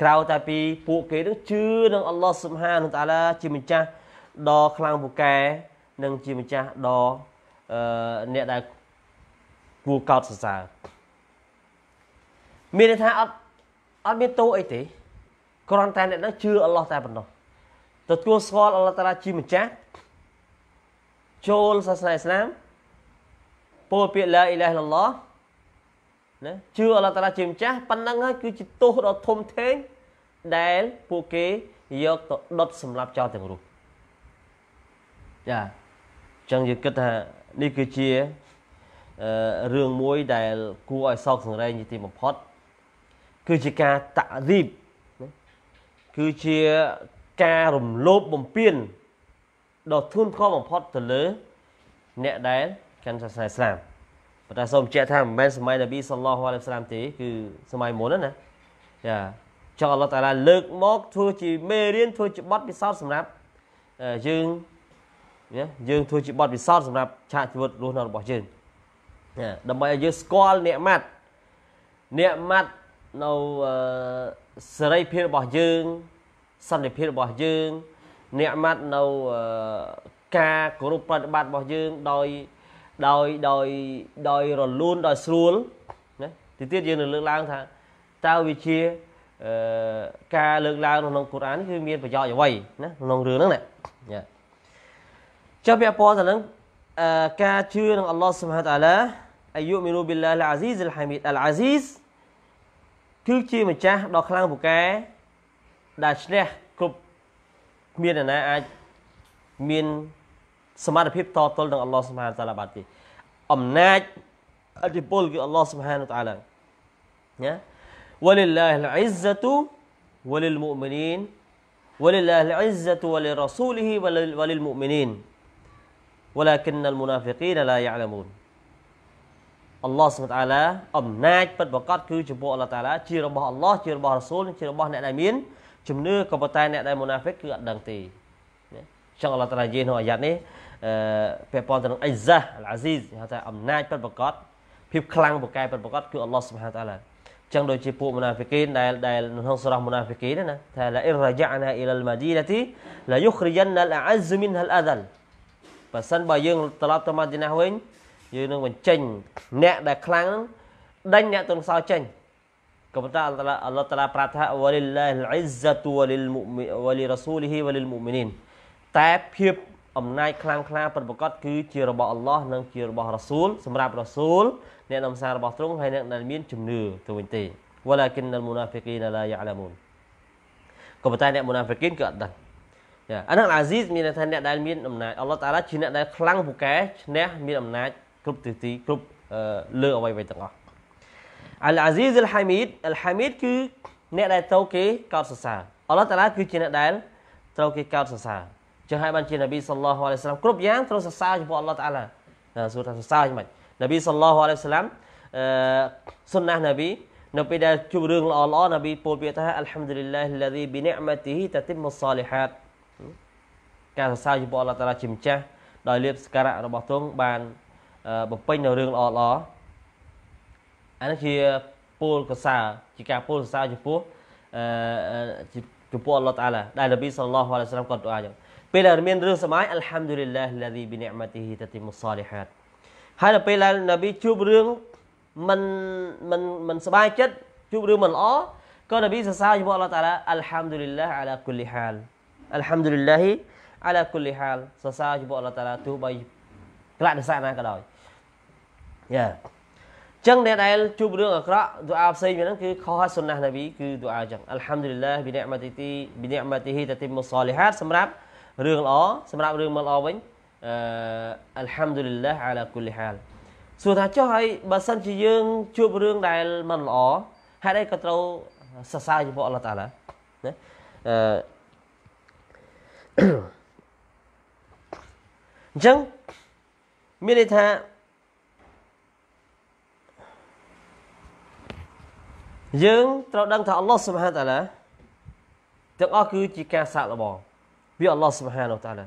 ក្រៅតែពី ពួកគេនឹងជឿនឹងអល់ឡោះស៊ុបហានតាឡាជាម្ចាស់ដ៏ខ្លាំងពូកែនិងជាម្ចាស់ដ៏អ្នកដែលគួរកោតសរសើរមានន័យថាអត់អត់មានតោអីទេគ្រាន់តែអ្នកនឹងជឿអល់ឡោះតែប៉ុណ្ណោះទទួលស្គាល់អល់ឡោះតាឡាជាម្ចាស់ចូលសាសនាអ៊ីស្លាមពោលពាក្យឡាអ៊ីឡាហិលឡោះណាជឿអល់ឡោះតាឡាជាម្ចាស់ប៉ុណ្ណឹងហើយគឺជាទោសដ៏ធំធេងដែលពួកគេយកទៅដុតសម្លាប់ចោលទាំងរូបចាអញ្ចឹងយើងគិតថានេះគឺជារឿងមួយដែល គួរឲ្យសោកសង្រេងជាទីបំផុត គឺជាការតាក់រីបគឺជាការរំលោភបំពានដ៏ធ្ងន់ធ្ងរបំផុតទៅលើអ្នកដែលកាន់សាសនាឥស្លាមប៉ុន្តែសូមបញ្ជាក់ថាមិនមែនសម័យនប៊ីសល្លោះអាឡៃវសាឡាមទេគឺសម័យមុនណាចាចង់អល់ឡោះតាឡាលើកមកធ្វើជាមេរៀនធ្វើជាបទពិសោធន៍សម្រាប់យើងណាយើងធ្វើជាបទពិសោធន៍សម្រាប់ឆាកជីវិតរស់នៅរបស់យើងណាដើម្បីឲ្យយើងស្គាល់អ្នកម៉ាត់អ្នកម៉ាត់នៅសេរីភាពរបស់យើង សន្តិភាពរបស់យើងអ្នកម៉ាត់នៅការគោរពប្រតិបត្តិរបស់យើងដោយដោយដោយដោយរលូនដោយស្រួលណាទីទៀតយើងនឹងលើកឡើងថាតើវាជាការលើកឡើងក្នុងកូរ៉ាន គឺមានប្រយោជន៍អ្វីណាក្នុងរឿងហ្នឹងណាចុះពាក់ព័ន្ធទៅនឹងការជឿនឹងអល់ឡោះស៊ុបហានតាឡាអាយុមីនូប៊ីឡាលអាស៊ីសអលហាមីតអលអាស៊ីសគឺជាម្ចាស់ដ៏ខ្លាំងពូកែដែលឈ្នះគ្រប់មានអាណាអាចមានសមត្ថភាពតទល់នឹងអល់ឡោះសុបហានតាឡាបានទេអំណាចអធិពលគឺអល់ឡោះសុបហានតាឡាណាវលិលឡាហ៊ីលអ៊ីហ្សាតុវលិលមុមីនីនវលិលឡាហ៊ីលអ៊ីហ្សាតុវលិរ៉ាស៊ូលហ៊ីវលិលមុមីនីន ولكن المنافقين لا يعلمون អល់ឡោះសុបតាឡាអំណាចពិតប្រាកដគឺចំពោះអល់ឡោះតាឡាជារបស់អល់ឡោះជារបស់រ៉ាស៊ូលជារបស់អ្នកដែលមានជំនឿក៏ប៉ុន្តែ អ្នកដែលមូណាហ្វិកគឺអត់ដឹងទេចឹងអល់ឡោះតាឡានិយាយក្នុងអាយ៉ាត់នេះអឺពាក់ព័ន្ធទៅនឹងអ៊ីហ្សាអល់អាស៊ីសហៅថាអំណាចពិតប្រាកដភាពខ្លាំងពូកែពិតប្រាកដគឺអល់ឡោះសុបហានតាឡាចឹងដូចជាពួកមូណាហ្វិកីនដែលដែលក្នុងស្រះមូណាហ្វិកីនណាថាឡាអ៊ីររ៉ាជាណាអ៊ីលម៉ាឌីណាទីឡាយុខរិយានលអាហ្សមីនហលអាដាលបើសិនបើយើងត្រឡប់ទៅម៉ាឌីណាវិញយើងនឹងបញ្ចេញអ្នកដែលខ្លាំងនឹងដេញអ្នកទន់ខ្សោយចេញក៏ប៉ុន្តែអល់ឡោះអល់ឡោះតាឡាប្រាប់ថាវលីឡាហ៊ីលអ៊ីហ្សាតវលីលមុមីវលីរ៉ាស៊ូលីហ៊ីវលីលមុមីនីនតែភាពអំណាចខ្លាំងក្លាពិតប្រាកដគឺជារបស់អល់ឡោះនិងជារបស់រ៉ាស៊ូលសម្រាប់រ៉ាស៊ូលអ្នកនំសាររបស់ទ្រង់ហើយអ្នកដែលមានជំនឿទៅវិញទេ ولكن المنافقين لا يعلمون ក៏ប៉ុន្តែអ្នកមូណាហ្វិកីនគឺអត់ដឹងចាអានឹងអាស៊ីសមានន័យថាអ្នកដែលមានអំណាចអល់ឡោះតាឡាជាអ្នកដែលខ្លាំងពូកែឈ្នះមានអំណាចគ្រប់ទិសទីគ្រប់លើអ្វីៗទាំងអស់អាល់អាស៊ីសអ៊ីលហាមីតអល់ហាមីតគឺអ្នកដែលត្រូវគេកោតសរសើរអល់ឡោះតាឡាគឺជាអ្នកដែលត្រូវគេកោតសរសើរចឹងហើយបានជានប៊ីសល្លោះអាឡៃសាឡាមគ្រប់យ៉ាងត្រូវសរសើរចំពោះអល់ឡោះតាឡាសួរថាសរសើរយ៉ាងម៉េចនប៊ីសល្លោះអាឡៃសាឡាមអឺសុនណះនប៊ីនៅពេលដែលជួបរឿងល្អល្អនប៊ីពោលពាក្យថាអัลហាំឌុលីឡាហ៊ីលឡាឌីប៊ីនិអមតិហ៊ីតាទីមុសសាលីហាតការសរសើរចំពោះអល់ឡោះតាឡាជាម្ចាស់ដោយលៀបសក្ការៈរបស់ទ្រង់បានបំពេញនៅរឿងល្អល្អអានេះជាពោលកសាជាការពោលកសាចំពោះអឺចំពោះអល់ឡោះតាឡាដែលនប៊ីសល្លោះអាឡៃសាឡាមគាត់ទូអាចឹងពេលដែលមានរឿងសម័យអัลហាំឌូលីឡាហ៊ីឡាឌីប៊ីនិអមតិហ៊ីតតិមុសសាលីហាតហើយដល់ពេលដែលនប៊ីជួបរឿងមិនមិនមិនសบายចិត្តជួបរឿងមិនល្អក៏នប៊ីសរសើរចំពោះអល់ឡោះតាឡាអัลហាំឌូលីឡាអាឡាគុលលីហាលអัลហាំឌូលីឡាអាឡាគុលលីហាលសរសើរចំពោះអល់ឡោះតាឡាទោះបីក្លាក់ដសាណាក៏ដោយយ៉ាចឹងអ្នកដែលជួបរឿងអាក្រក់ឌូអាផ្សេងវាហ្នឹងគឺខុសហើយសុនណះណាប៊ីគឺឌូអាចឹងអัลហាំឌុលីឡាហ៊ីប៊ីនិម៉ាទីទីប៊ីនិម៉ាទីហ៊ីតាទីមុសាលីហាតសម្រាប់រឿងល្អសម្រាប់រឿងមិនល្អវិញអឺអัลហាំឌុលីឡាអាឡាគុលីហាលសួរថាចុះហើយបើសិនជាយើង ជួបរឿងដែលមិនល្អហេតុអីក៏ត្រូវសរសើរចំពោះអល់ឡោះតាឡាណាអឺអញ្ចឹងមានន័យថាយើងត្រូវដឹងថាអល់ឡោះសុបហានតាឡាទាំងអស់គឺជាការសាកល្បងពីអល់ឡោះសុបហានតាឡាន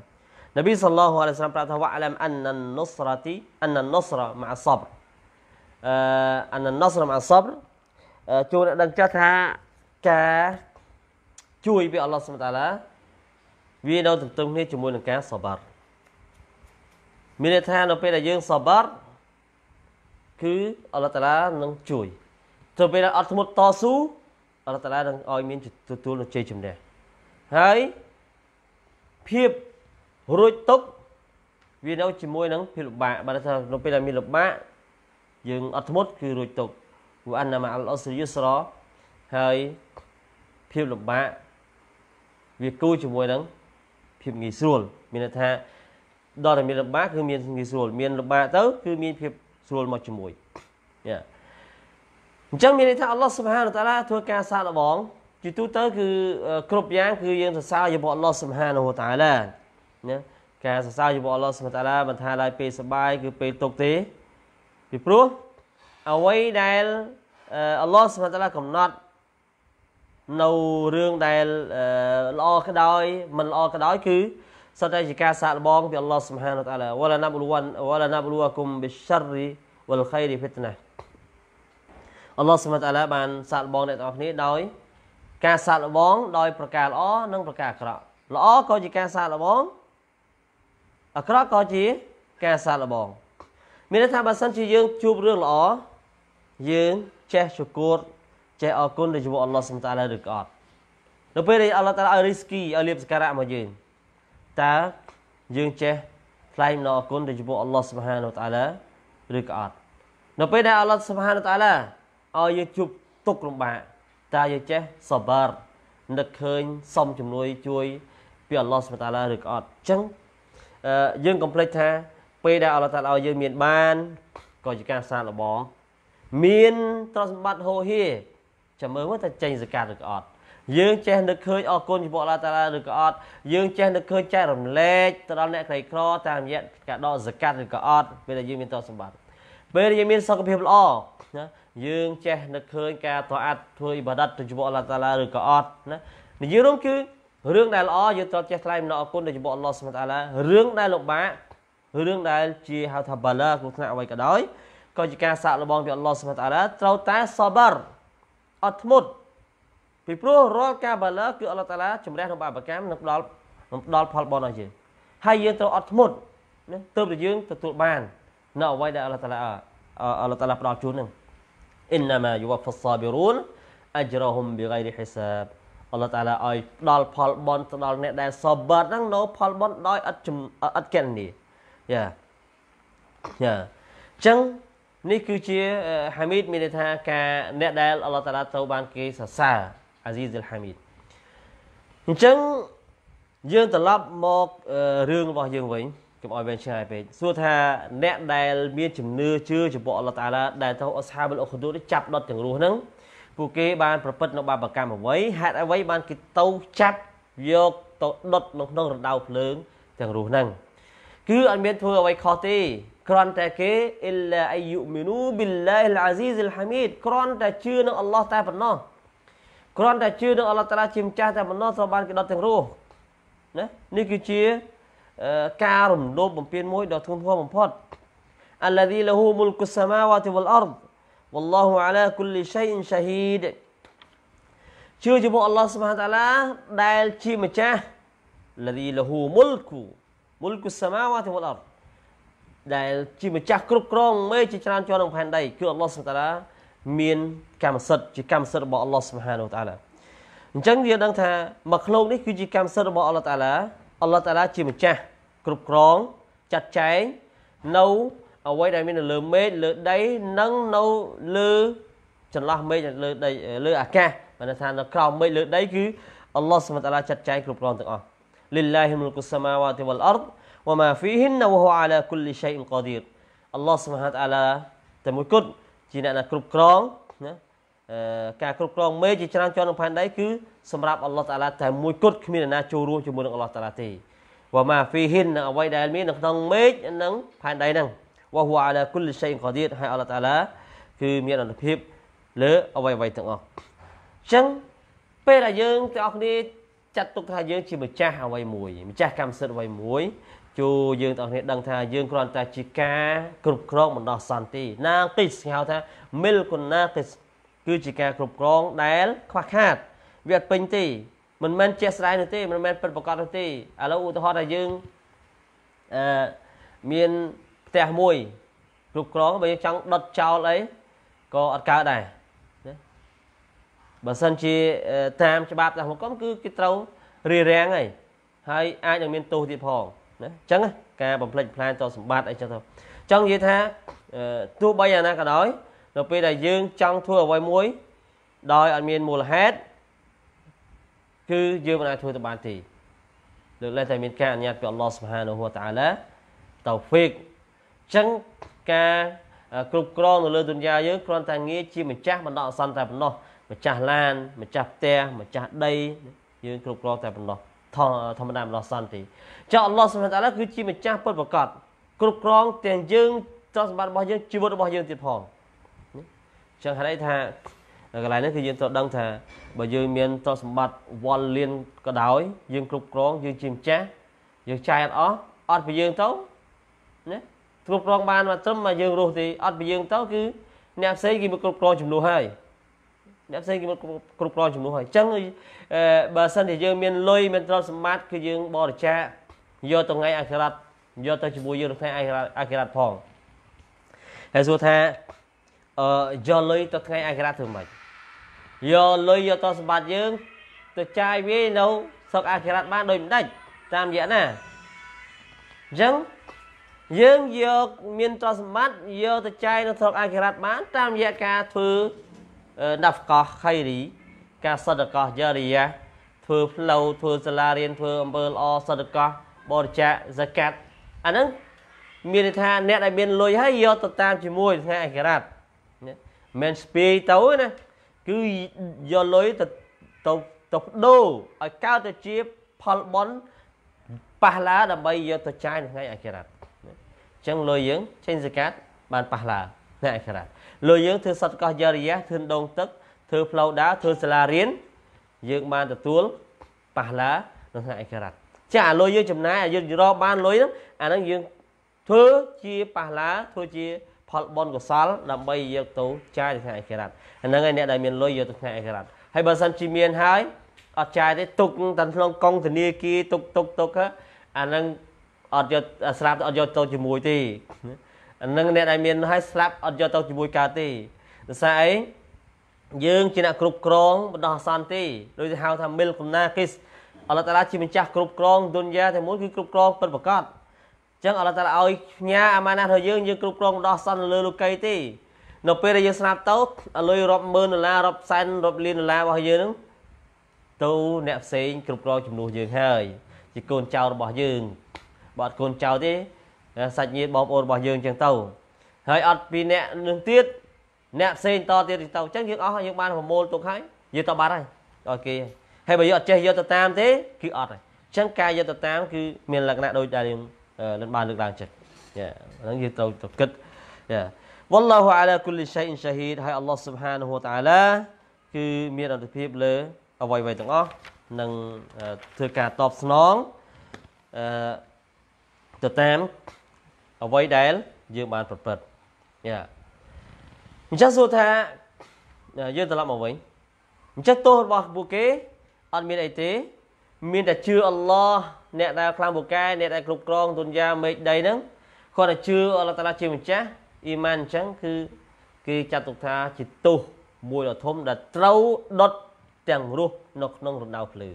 ប៊ីសល្លោះអាឡៃសាឡាមប្រាប់ថាវ៉ាឡាមអានណានុស្រាទីអានណានុស្រាម៉ាសាប់អឺអានណានុស្រាម៉ាសាប់ចូលអ្នកដឹងចាស់ថាការជួយពីអល់ឡោះសុបហានតាឡាវានៅទន្ទឹមគ្នាជាមួយនឹងការសបាត់មានន័យថានៅពេលដែលយើងសបាត់គឺអល់ឡោះតាឡានឹងជួយទៅពេលអត់ធ្មត់តស៊ូរតនានឹងឲ្យមានទទួលនឹងជ័យជំនះហើយភាពរួចទុកវានៅជាមួយនឹងភាពលំបាកបើថានៅពេលដែលមានលំបាកយើងអត់ធ្មត់គឺរួចទុកវអានណាមអលអសយសរហើយភាពលំបាកវាគូជាមួយនឹងភាពងាយស្រួល មានន័យថាដល់តែមានលំបាកគឺមានងាយស្រួល មានលំបាកទៅ គឺមានភាពស្រួលមកជាមួយយ៉ាអញ្ចឹងមានន័យថាអល់ឡោះសុបហានតាឡាធ្វើការសាកល្បង ជាទូទៅគឺគ្រប់យ៉ាងគឺយើងសរសើររបស់អល់ឡោះសុបហានតាឡាណាការសរសើររបស់អល់ឡោះសុបហានតាឡាមិនថាឡើយពេលសបាយគឺពេលទុកទេពីព្រោះអ្វីដែលអល់ឡោះសុបហានតាឡាកំណត់នៅរឿងដែលល្អក្តោយមិនល្អក្តោយគឺសត្វតែជាការសាកល្បងពីអល់ឡោះសុបហានតាឡាវ៉ាឡាណាប៊ូលវ៉ានវ៉ាឡាណាប៊ូលវ៉ាគុំបិស្សររីវលខៃរីហ្វីតណាអល់ឡោះសុបហានតាឡាបានសាកល្បងអ្នកទាំងអស់គ្នាដោយការសាកល្បងដោយប្រការល្អនិងប្រការអាក្រក់ល្អក៏ជាការសាកល្បងអាក្រក់ក៏ជាការសាកល្បងមានន័យថាបើសិនជាយើងជួបរឿងល្អយើងចេះជគួតចេះអរគុណដល់ជីវិតអល់ឡោះសុបហានតាឡាឬក៏អត់នៅពេលដែលអល់ឡោះតាឡាឲ្យរីស្គីឲ្យលៀបសការៈមកយើងតើយើងចេះថ្លែងនៅអរគុណទៅចំពោះអល់ឡោះសុបហានតាឡាឬក៏អត់នៅពេលដែលអល់ឡោះសុបហានតាឡាឲ្យយើងជួបទុក្ខលំបាកតែយើងចេះសបារនឹកឃើញសុំជំនួយជួយពីអល់ឡោះសុបតាឡាឬក៏អត់អញ្ចឹងយើងកុំភ្លេចថាពេលដែលអល់ឡោះតាឡាឲ្យយើងមានបានក៏ជាការសាកល្បងមានទ្រព្យសម្បត្តិហូរហៀចាំមើលមើលថាចេញសកាឬក៏អត់យើងចេះនឹកឃើញអរគុណចំពោះអល់ឡោះតាឡាឬក៏អត់យើងចេះនឹកឃើញចែករំលែកទៅដល់អ្នកក្រីក្រតាមរយៈការដកសកាឬក៏អត់ពេលដែលយើងមានទ្រព្យសម្បត្តិពេលដែលយើងមានសុខភាពល្អណាយើងចេះនឹកឃើញការតអាត់ធ្វើអ៊ីបាដិតទៅចំពោះអល់ឡោះតាឡាឬក៏អត់ណានិយាយរួមគឺរឿងដែលល្អយើងត្រូវចេះថ្លែងអំណរអគុណទៅចំពោះអល់ឡោះសុបតាឡារឿងដែលលំបាករឿងដែល ជាហៅថាបាឡាក្នុងថ្នាក់អ្វីក៏ដោយក៏ជាការសាកល្បងពីអល់ឡោះសុបតាឡាត្រូវតែសបារអត់ធ្មត់ពីព្រោះរាល់ការបាឡាគឺអល់ឡោះតាឡាជំរះក្នុងបាបកម្មនឹងផ្ដល់ផ្ដល់ផលបុណ្យឲ្យយើងហើយយើងត្រូវអត់ធ្មត់ណាទើបតែយើងទទួលបាន នៅអ្វីដែលអល់ឡោះតាឡាអល់ឡោះតាឡាផ្ដល់ជូននឹង innama yuwaffa as-sabirun ajrahum bighairi hisab អល់ឡោះតាឡាឲ្យដល់ផលបន់ទៅដល់អ្នកដែលសបតហ្នឹងនៅផលបន់ដោយឥតឥតកណនីយ៉ាយ៉ាអញ្ចឹងនេះគឺជាហាមីតមានន័យថា ការអ្នកដែលអល់ឡោះតាឡាត្រូវបានគេសរសើរអាស៊ីសលហាមីតអញ្ចឹងយើងត្រឡប់មករឿងរបស់យើងវិញកុំឲ្យវែងឆ្ងាយពេកសួរថា អ្នកដែលមានជំនឿជឿចំពោះអល់ឡោះតាឡាដែលទៅអស្ហាបលអខូឌូចាប់ដុតទាំងរស់ហ្នឹងពួកគេបានប្រព្រឹត្តនៅបាបកម្មអ្វីហេតុអ្វីបានគេទៅចាប់យកទៅដុតនៅក្នុងរដៅភ្លើងទាំងរស់ហ្នឹងគឺអត់មានធ្វើអ្វីខុសទេគ្រាន់តែគេអ៊ីឡាអាយុមីនូប៊ីឡាហ៊ីលអាស៊ីសលហាមីតគ្រាន់តែជឿនឹងអល់ឡោះតែប៉ុណ្ណោះគ្រាន់តែជឿនឹងអល់ឡោះតាឡាជាម្ចាស់តែប៉ុណ្ណោះត្រូវបានគេដុតទាំងរស់ណានេះគឺជាការរំលោភបំពានមួយដ៏ធ្ងន់ធ្ងរបំផុត alladhi lahu mulku samawati wal ard wallahu ala kulli shay'in shahid ជឿជាមួយអល់ឡោះស៊ុបហានតាឡាដែលជាម្ចាស់ alladhi lahu mulku mulku samawati wal ard ដែល ជាម្ចាស់គ្រប់គ្រងមេជាច្រើនជាន់ក្នុងផែនដីគឺអល់ឡោះស៊ុបហានតាឡាមាន កម្មសិទ្ធិជាកម្មសិទ្ធិរបស់អល់ឡោះស៊ុបហានតាឡាអញ្ចឹងយើងដឹងថាមកឃ្លោកនេះគឺជាកម្មសិទ្ធិរបស់អល់ឡោះតាឡាអល់ឡោះតាឡាជាម្ចាស់គ្រប់គ្រងចាត់ចែងនៅអ្វីដែលមាននៅលើមេឃលើដីនិងនៅលើចន្លោះមេឃលើដីលើ អាកាសបានថានៅក្រោមមេឃលើដី គឺ អល់ឡោះសុបតាឡាចាត់ចែងគ្រប់គ្រងទាំងអស់លិលឡាហ៊ីមុលគុសមាវ៉ាទីវលអរដវ៉ាម៉ាហ្វីហ៊ីនវ៉ាហ៊ូអាឡាគុលលីឆៃអ៊ីនកាឌីរអល់ឡោះសុបហានតាឡាតែមួយគត់ជាអ្នកគ្រប់គ្រងការគ្រប់គ្រងមេជាច្រើនជាន់ក្នុងផែនដីគឺសម្រាប់អល់ឡោះតាឡាតែមួយគត់គ្មានអ្នកណាចូលរួមជាមួយនឹងអល់ឡោះតាឡាទេវ៉ាម៉ាហ្វីហ៊ីនអ្វីដែលមាននៅក្នុងមេឃនិងផែនដីហ្នឹងវ៉ាហ៊ូអាឡាគុលសេអ៊ីនកាឌីរហើយអល់ឡោះតាឡាគឺមានអនុភាពលើអ្វីអ្វីទាំងអស់អញ្ចឹងពេលដែលយើងទាំងអស់គ្នាចាត់ទុកថាយើងជាម្ចាស់អ្វីមួយម្ចាស់កម្មសិទ្ធិអ្វីមួយចូលយើងទាំងអស់គ្នាដឹងថាយើងគ្រាន់តែជាការគ្រប់គ្រងបណ្ដោះសន្តិណាកិសគេហៅថាមិលគុណាកិសគឺជាការគ្រប់គ្រងដែលខ្វះខាត វាអត់ពេញទេមិនមែនជាស្ដែងនោះទេមិនមែនពិតប្រាកដនោះទេឥឡូវឧទាហរណ៍ថាយើងអឺមានផ្ទះមួយគ្រប់គ្រងបើយើងចង់ដុតចោលអីក៏អត់កើតដែរណាបើសិនជាតាមច្បាប់របស់មកគឺគេត្រូវរារាំងហើយហើយអាចនឹងមានទោសទៀតផងណាអញ្ចឹងការបំផ្លិចបំផ្លាញទ្រព្យសម្បត្តិអីចឹងទៅចង់និយាយថាទោះបីយ៉ាងណាក៏ដោយនៅពេលដែលយើងចង់ធ្វើអ្វីមួយដោយអត់មានមូលហេតុគឺយើងមិនអាចធ្វើទៅបានទេលើកលែងតែមានការអនុញ្ញាតពីអល់ឡោះសុបហានហូវតាឡាតោហ្វិកអញ្ចឹងការគ្រប់គ្រងនៅលើទុនយ៉ាយើងគ្រាន់តែងារជាម្ចាស់បណ្ដោះអាសន្នតែប៉ុណ្ណោះម្ចាស់ឡានម្ចាស់ផ្ទះម្ចាស់ដីយើង គ្រប់គ្រងតែប៉ុណ្ណោះធម្មតាបណ្ដោះអាសន្នទេចុះអល់ឡោះសុបហានតាឡាគឺជាម្ចាស់ពិតប្រាកដគ្រប់គ្រងទាំងយើងទ្រព្យសម្បត្តិរបស់យើងជីវិតរបស់យើងទៀតផងចឹងហេតុអីថាកន្លែងនេះគឺយើងត្រូវដឹងថាបើយើងមានទ្រព្យសម្បត្តិវ៉លលៀនក៏ដោយយើងគ្រប់គ្រងយើងជាម្ចាស់យើងចាយអត់អស់អត់ពីយើងទៅណាគ្រប់គ្រងបានមកត្រឹមមកយើងរស់ទេអត់ពីយើងទៅ គឺអ្នកផ្សេងគេមកគ្រប់គ្រងចំនួនហើយអ្នកផ្សេងគេមកគ្រប់គ្រងចំនួនហើយអញ្ចឹងបើសិនជាយើងមានលុយមានទ្រព្យសម្បត្តិគឺយើងបរិច្ចាគយកទៅថ្ងៃអក្សរយកទៅជាមួយយើងនៅថ្ងៃអក្សរផងហើយសួរថាអឺយកលុយទៅថ្ងៃអាក្រាធ្វើម៉េចយកលុយយកទៅសម្បត្តិយើង ទៅចាយវានៅសុកអាក្រាបានដោយមិនដាច់តាមរយៈណាអញ្ចឹងយើងយកមានទ្រព្យសម្បត្តិយកទៅចាយនៅស្រុកអាខិរ៉ាត់បាន តាមរយៈការធ្វើដាប់កោះខៃរី ការសតកោះយារីយ៉ាធ្វើផ្លូវធ្វើសាលារៀនធ្វើអំពើល្អសតកោះបរិច្ចាគហ្សាកាត់អាហ្នឹងមានន័យថាអ្នកដែលមានលុយហើយយកទៅតាមជាមួយថ្ងៃអាខិរ៉ាត់មិនស្ពាយទៅណាគឺយកលុយទៅទៅទៅដូរឲ្យកើតទៅជាផលបន់ប៉ះឡាដើម្បីយកទៅចាយនៅថ្ងៃអាខិរ៉ាត់អញ្ចឹងលុយយើងចេញសកាត់បានប៉ះឡានៅអាខិរ៉ាត់លុយយើងធ្វើសតកោះយរិយៈធ្វើដងទឹកធ្វើផ្លូវដើរធ្វើសាលារៀនយើងបានទទួលប៉ះឡានៅថ្ងៃអាខិរ៉ាត់ចាលុយយើងចំណាយយើងរកបានលុយហ្នឹងអាហ្នឹងយើងធ្វើជាប៉ះឡាធ្វើជាផលបុណ្យកុសលដើម្បីយកទៅចាយទៅថ្ងៃអក្សរហ្នឹងហើយអ្នកដែលមានលុយយកទៅថ្ងៃអក្សរហើយបើសិនជាមានហើយអត់ចាយទេទុកតែក្នុងកងធនាគារទុកទុកទុកអាហ្នឹងអត់យកស្លាប់អត់យកទៅជាមួយទេអាហ្នឹងអ្នកដែលមានហើយស្លាប់អត់យកទៅជាមួយកើតទេដូចស្អីយើង ជាអ្នកគ្រប់គ្រងបណ្ដោះអាសន្នទេដូចគេហៅថាមិលកំណាគិសអល់ឡោះតាឡាជាម្ចាស់គ្រប់គ្រងទុនយ៉ាតែមួយគឺគ្រប់គ្រងពិតប្រាកដចឹងអល់ឡោះតាឲ្យផ្ញើអាម៉ាណាស់របស់យើងយើងគ្រប់គ្រងដោះសន្នលើលោកីទេនៅពេលដែលយើងស្លាប់ទៅលុយរាប់ម៉ឺនដុល្លាររាប់សែនរាប់លានដុល្លាររបស់យើងនឹងទៅអ្នកផ្សេងគ្រប់គ្រងចំនួនយើងហើយជាកូនចៅរបស់យើងបើអត់កូនចៅទេសាច់ញាតិបងប្អូនរបស់យើងចឹងទៅហើយអត់ពីអ្នកនឹងទៀតអ្នកផ្សេងតទៀតទៅចឹងយើងអស់យើងបានប្រមូលទុកហើយយើងទៅបាត់ហើយឲ្យគេហើយបើយើងអត់ចេះយកទៅតាមទេគឺអត់ហើយចឹងការយកទៅតាមគឺមានលក្ខណៈដូចដែលយើងលិនបានលើកឡើងចិត្តយ៉ាហ្នឹងយើងត្រូវទៅគិតយ៉ា wallahu ala kulli shay'in shahid ហើយ Allah subhanahu wa ta'ala គឺមានអន្តភាពលើអ្វីៗទាំងអស់នឹងធ្វើការតបស្នងអឺទៅតាមអ្វីដែល យើងបានប្រព្រឹត្តយ៉ាអញ្ចឹងសួរថាយើងត្រឡប់មកវិញអញ្ចឹងទោសរបស់ពួកគេអត់មានអីទេមានតែជឿអល់ឡោះអ្នកដែលខ្លាំងពូកែអ្នកដែលគ្រប់គ្រងទុនយ៉ាមេឃដីហ្នឹងគាត់តែជឿអល់ឡោះតាឡាជាម្ចាស់អ៊ីម៉ានអញ្ចឹងគឺគេចាត់ទុកថាជាទោសមួយដ៏ធំ ដែលត្រូវដុតទាំងរស់នៅក្នុងរណ្ដៅភ្លើង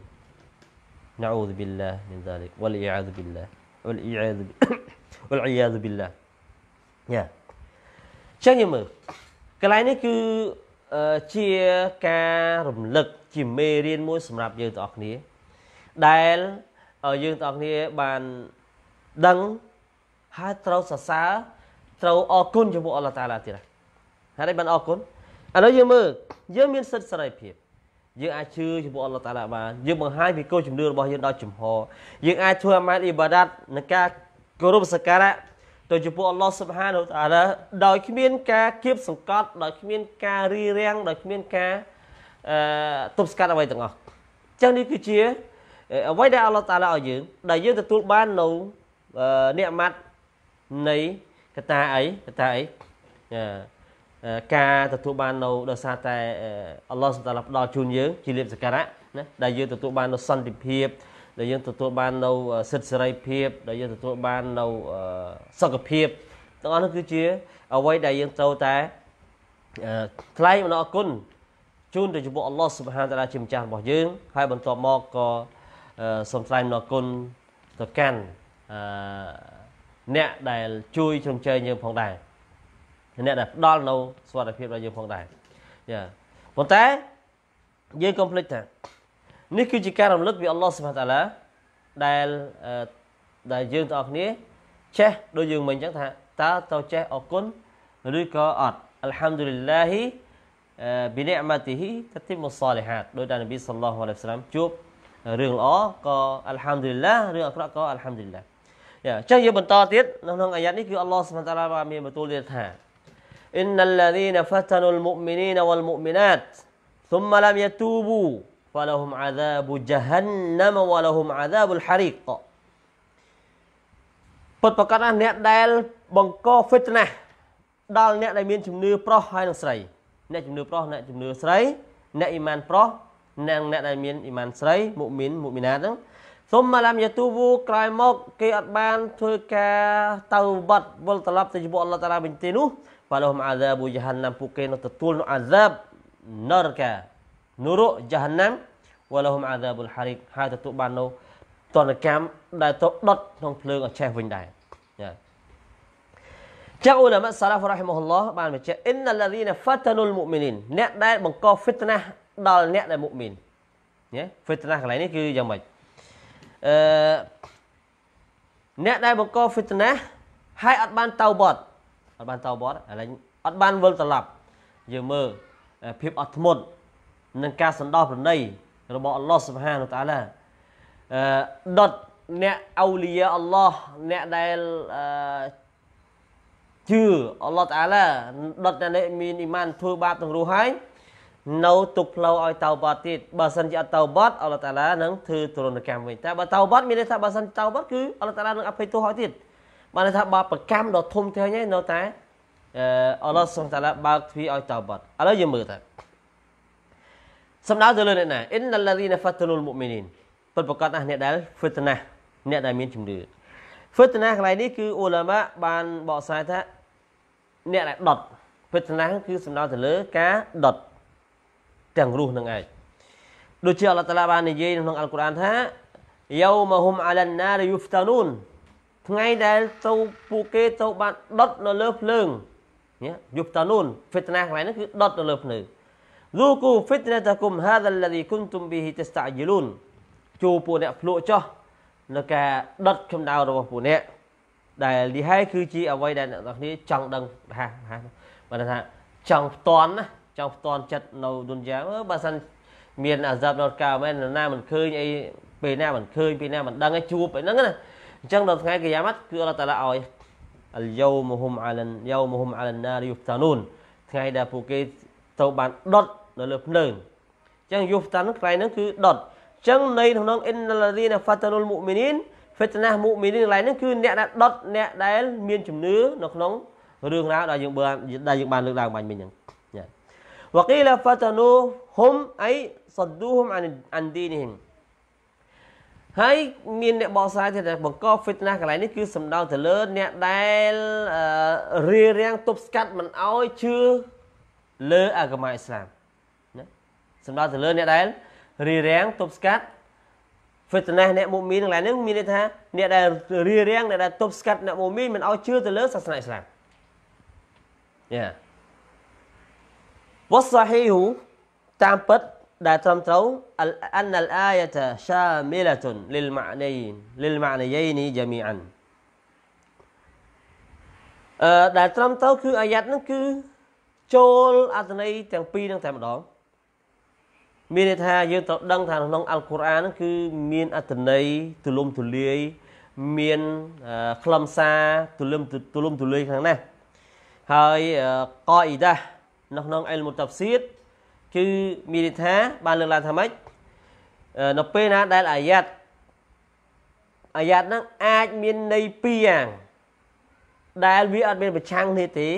ណាអ៊ូឌប៊ីលឡាហ៊មីនហ្សាលិកវលអ៊ីអាឌប៊ីលឡាវលអ៊ីអាឌវលអ៊ីអាឌប៊ីលឡាយ៉ាចឹងយើងមើលកន្លែងនេះគឺជាការរំលឹកជាមេរៀនមួយសម្រាប់យើងទាំងអស់គ្នាដែលយើងទាំងគ្នាបានដឹងហើយត្រូវសរសើរត្រូវអរគុណជាមួយអល់ឡោះតាឡាទៀតហើយបានអរគុណឥឡូវយើងមើលយើងមានសិទ្ធិសេរីភាពយើងអាចជឿជាមួយអល់ឡោះតាឡាបានយើងបង្ហាញពីគោលជំនឿរបស់យើងដល់ចំហយើងអាចធ្វើអាម៉ាតអ៊ីបាដាតនៃការគោរពសក្ការៈទៅចំពោះអល់ឡោះសុបហានូតាឡាដោយគ្មាន ការគៀបសង្កត់ ដោយគ្មាន ការរីរាំងដោយគ្មានការអឺទប់ស្កាត់អ្វីទាំងអស់អញ្ចឹងនេះគឺជាអ្វីដែលអល់ឡោះតាឡាឲ្យយើងដែលយើងទទួលបាននៅនិមាត់នៃកតាអីកតាអីការទទួលបាននៅដោយសារតែអល់ឡោះតាឡាផ្ដល់ជូនយើង ជាលៀបសក្ការៈណាដែលយើងទទួលបាននៅសន្តិភាពដែលយើងទទួលបាននៅសិទ្ធិសេរីភាព ដែលយើងទទួលបាននៅសុខភាពទាំងអស់នោះគឺជា អ្វីដែលយើងត្រូវតែថ្លែងអំណរគុណជូនទៅចំពោះអល់ឡោះស៊ុបហានតាឡាជាម្ចាស់របស់យើង ហើយបន្ទាប់មកក៏សូមថ្លែងអំណរគុណទៅកាន់អ្នកដែលជួយជ្រោមជ្រែងយើងផងដែរអ្នកដែលផ្ដល់នៅសុខភាពដល់យើងផងដែរយ៉ាប៉ុន្តែយើងកុំភ្លេចថានេះគឺជាការរំលឹកពីអល់ឡោះសុបហានតាឡាដែលដែលយើងទាំងអស់គ្នាចេះដូចយើងមិញអញ្ចឹងថាតើតើចេះអរគុណឬក៏អត់អល់ហាំឌុលីឡាហ៊ីប៊ីនិអមាទីហ៊ីតាទីមុសាលីហាតដោយដែលនប៊ីសល្លោះអាឡៃហ៊ីវសល្លាមជួបរឿងល្អក៏អัลហាំឌីលឡារឿងអាក្រក់ក៏អัลហាំឌីលឡាយ៉ាចឹងយើងបន្តទៀតនៅក្នុងអាយ៉ាតនេះគឺអល់ឡោះសុបហានតាឡាបានមានបន្ទូលទៀតថាអ៊ីនណលឡាឌីនហ្វាតានុលមុមីនីនវលមុមីណាត ثم لم يتوبوا فلهم عذاب جهنم ولهم عذاب الحريق ពិតប្រកបណាស់អ្នកដែល បង្កហ្វិតណាស់ដល់អ្នកដែលមានជំនឿប្រុសហើយនិងស្រីអ្នកជំនឿប្រុសអ្នកជំនឿស្រីអ្នកអ៊ីម៉ានប្រុសនិងអ្នកដែលមានអ៊ីម៉ានស្រីមុមីនមុមីណាតហ្នឹងសុំម៉ាឡាំយាទូវូក្រោយមកគេអត់បានធ្វើការតៅបាត់វិលត្រឡប់ទៅចំពោះអល់ឡោះតាឡាវិញទេនោះវ៉ាឡូមអាហ្សាប៊ូយ៉ាហាណាំពួកគេនឹងទទួលនូវអាហ្សាបនរកានរកយ៉ាហាណាំវ៉ាឡូមអាហ្សាបុលហារីកហើយទទួលបាននូវទណ្ឌកម្មដែលទៅដុតក្នុងភ្លើងអចេះវិញដែរចាចាអ៊ូឡាម៉ាសាឡាហ្វរ៉ាហ៊ីម៉ូហ៊ុលឡោះបានបញ្ជាក់អ៊ីនណាលឡាឌីណាហ្វាតានុលមុមីនីនអ្នកដែលបង្កហ្វីតណាដល់អ្នកដែលមុមីនណាហ្វីតណាកន្លែងនេះគឺយ៉ាងម៉េចអឺអ្នកដែលបង្កហ្វីតណាហើយអត់បានតៅបតអត់បានតៅបតឥឡូវអត់បានវិលត្រឡប់ យើងមើលភាពអត់ធ្មត់និងការសន្តោសប្រណីរបស់អល់ឡោះសុបហានតាឡាអឺដុតអ្នកអូលីយ៉ាអល់ឡោះអ្នកដែលអឺជឿអល់ឡោះតាឡាដុតអ្នកមានអ៊ីម៉ានធ្វើបាបទាំងរស់ហើយនៅទុកផ្លូវឲ្យតោបាត់ទៀតបើសិនជាអត់តោបាត់អល់ឡោះតាឡានឹងធ្វើទរណកម្មវិញតែបើតោបាត់មានន័យថាបើសិនតោបាត់គឺអល់ឡោះតាឡានឹងអភ័យទោសឲ្យទៀតបានន័យថាបាបកម្មដ៏ធំធេងឯងនៅតែអល់ឡោះសុបតាឡាបើកទ្វារឲ្យតោបាត់ឥឡូវយើងមើលតើសំដៅទៅលើអ្នកណាអ៊ីនឡារីណាហ្វាតុលមុមីនីនពិតប្រកបណាស់អ្នកដែលហ្វិតណាអ្នកដែលមានជំនឿហ្វិតណាកន្លែងនេះគឺអ៊ូឡាម៉ាបានបកស្រាយថាអ្នកដែលដុតហ្វិតណាគឺសំដៅទៅលើការដុតទាំងរស់នឹងឯងដូចជាអល់ឡោះតាឡាបាននិយាយក្នុងអល់កុរអានថាយោមហុំអាឡានណារយុហ្វតានូនថ្ងៃដែលទៅពួកគេទៅបានដុតនៅលើភ្លើងណាយុហ្វតានូនហ្វិតណាកន្លែងហ្នឹងគឺដុតនៅលើភ្លើងលូគូហ្វិតណាតាគុំហាដាលឡាឌីគុនទុំប៊ីហ៊ីតស្តាជីលូនជួពួកអ្នកភ្លក់ចោះនៅការដុតកម្ដៅរបស់ពួកអ្នកដែលនេះហើយគឺជាអ្វីដែលអ្នកទាំងគ្នា ចង់ដឹងហាហាបើថាចង់ផ្ទាន់ណាង់ផ្ទន់ចិត្តនៅឌុនយ៉ាអឺបើសិនមានអាសាប់ដល់កាមែនណាមិនឃើញអីពេលណាមិនឃើញពេលណាមិនដឹងឯងជួបហ្នឹងណាអញ្ចឹងដល់ថ្ងៃកយ៉ាម៉ាត់គឺអល់តាឡាឲ្យអលយូមហ៊ុមអាលានយូមហ៊ុមអាលានណារយុហ្តានូនថ្ងៃដែលពួកគេទៅបានដុតនៅលើភ្លើងអញ្ចឹងយុហ្តានូនថ្ងៃហ្នឹងគឺដុតអញ្ចឹងនៃក្នុងអ៊ីនឡារីណាហ្វាតានុលមុមីនីនហ្វិតណាមុមីនីនឡើយហ្នឹងគឺអ្នកដែលដុតអ្នកដែលមានជំនឿនៅក្នុងរឿងរ៉ាវដែលយើងបានដែលយើងបានលើកឡើងបាញ់មិញហ្នឹង وقيل فتنوهم أي صدوهم عن عن دينهم ហើយមានអ្នកបកស្រាយថាបង្កហ្វិតណាស់កន្លែងនេះគឺសំដៅទៅលើអ្នកដែលរៀបរៀងទប់ស្កាត់មិនអោយជឿលើអាគមអ៊ីស្លាមណាសំដៅទៅលើ អ្នកដែលរៀបរៀងទប់ស្កាត់ហ្វិតណាស់អ្នកមូមីនកន្លែងនេះមានន័យថាអ្នកដែលរៀបរៀងអ្នកដែលទប់ស្កាត់អ្នកមូមីនមិនអោយជឿទៅលើសាសនាអ៊ីស្លាមយ៉ាវសហ៊ីហូតាមពិតដែលត្រឹមត្រូវអនលអាយតាសាមីឡាតុនលិលម៉ានីលិលម៉ានីយនីជាមីអានអឺដែលត្រឹមត្រូវគឺអាយ៉ាត់ហ្នឹងគឺចូលអត្ថន័យទាំងពីរហ្នឹងតែម្ដងមានន័យថាយើងត្រូវដឹងថាក្នុងអល់កុរអានហ្នឹងគឺមានអត្ថន័យទូលំទូលាយមានខ្លឹមសារទូលំទូលំទូលាយខាងណាហើយកអ៊ីដានៅក្នុងអិលមុតបស៊ីតគឺមានន័យថាបានលើកឡើងថាម៉េចនៅពេលណាដែលអាយ៉ាត់អាយ៉ាត់ហ្នឹងអាចមានន័យពីរយ៉ាងដែលវាអត់មានប្រឆាំងនេះទេ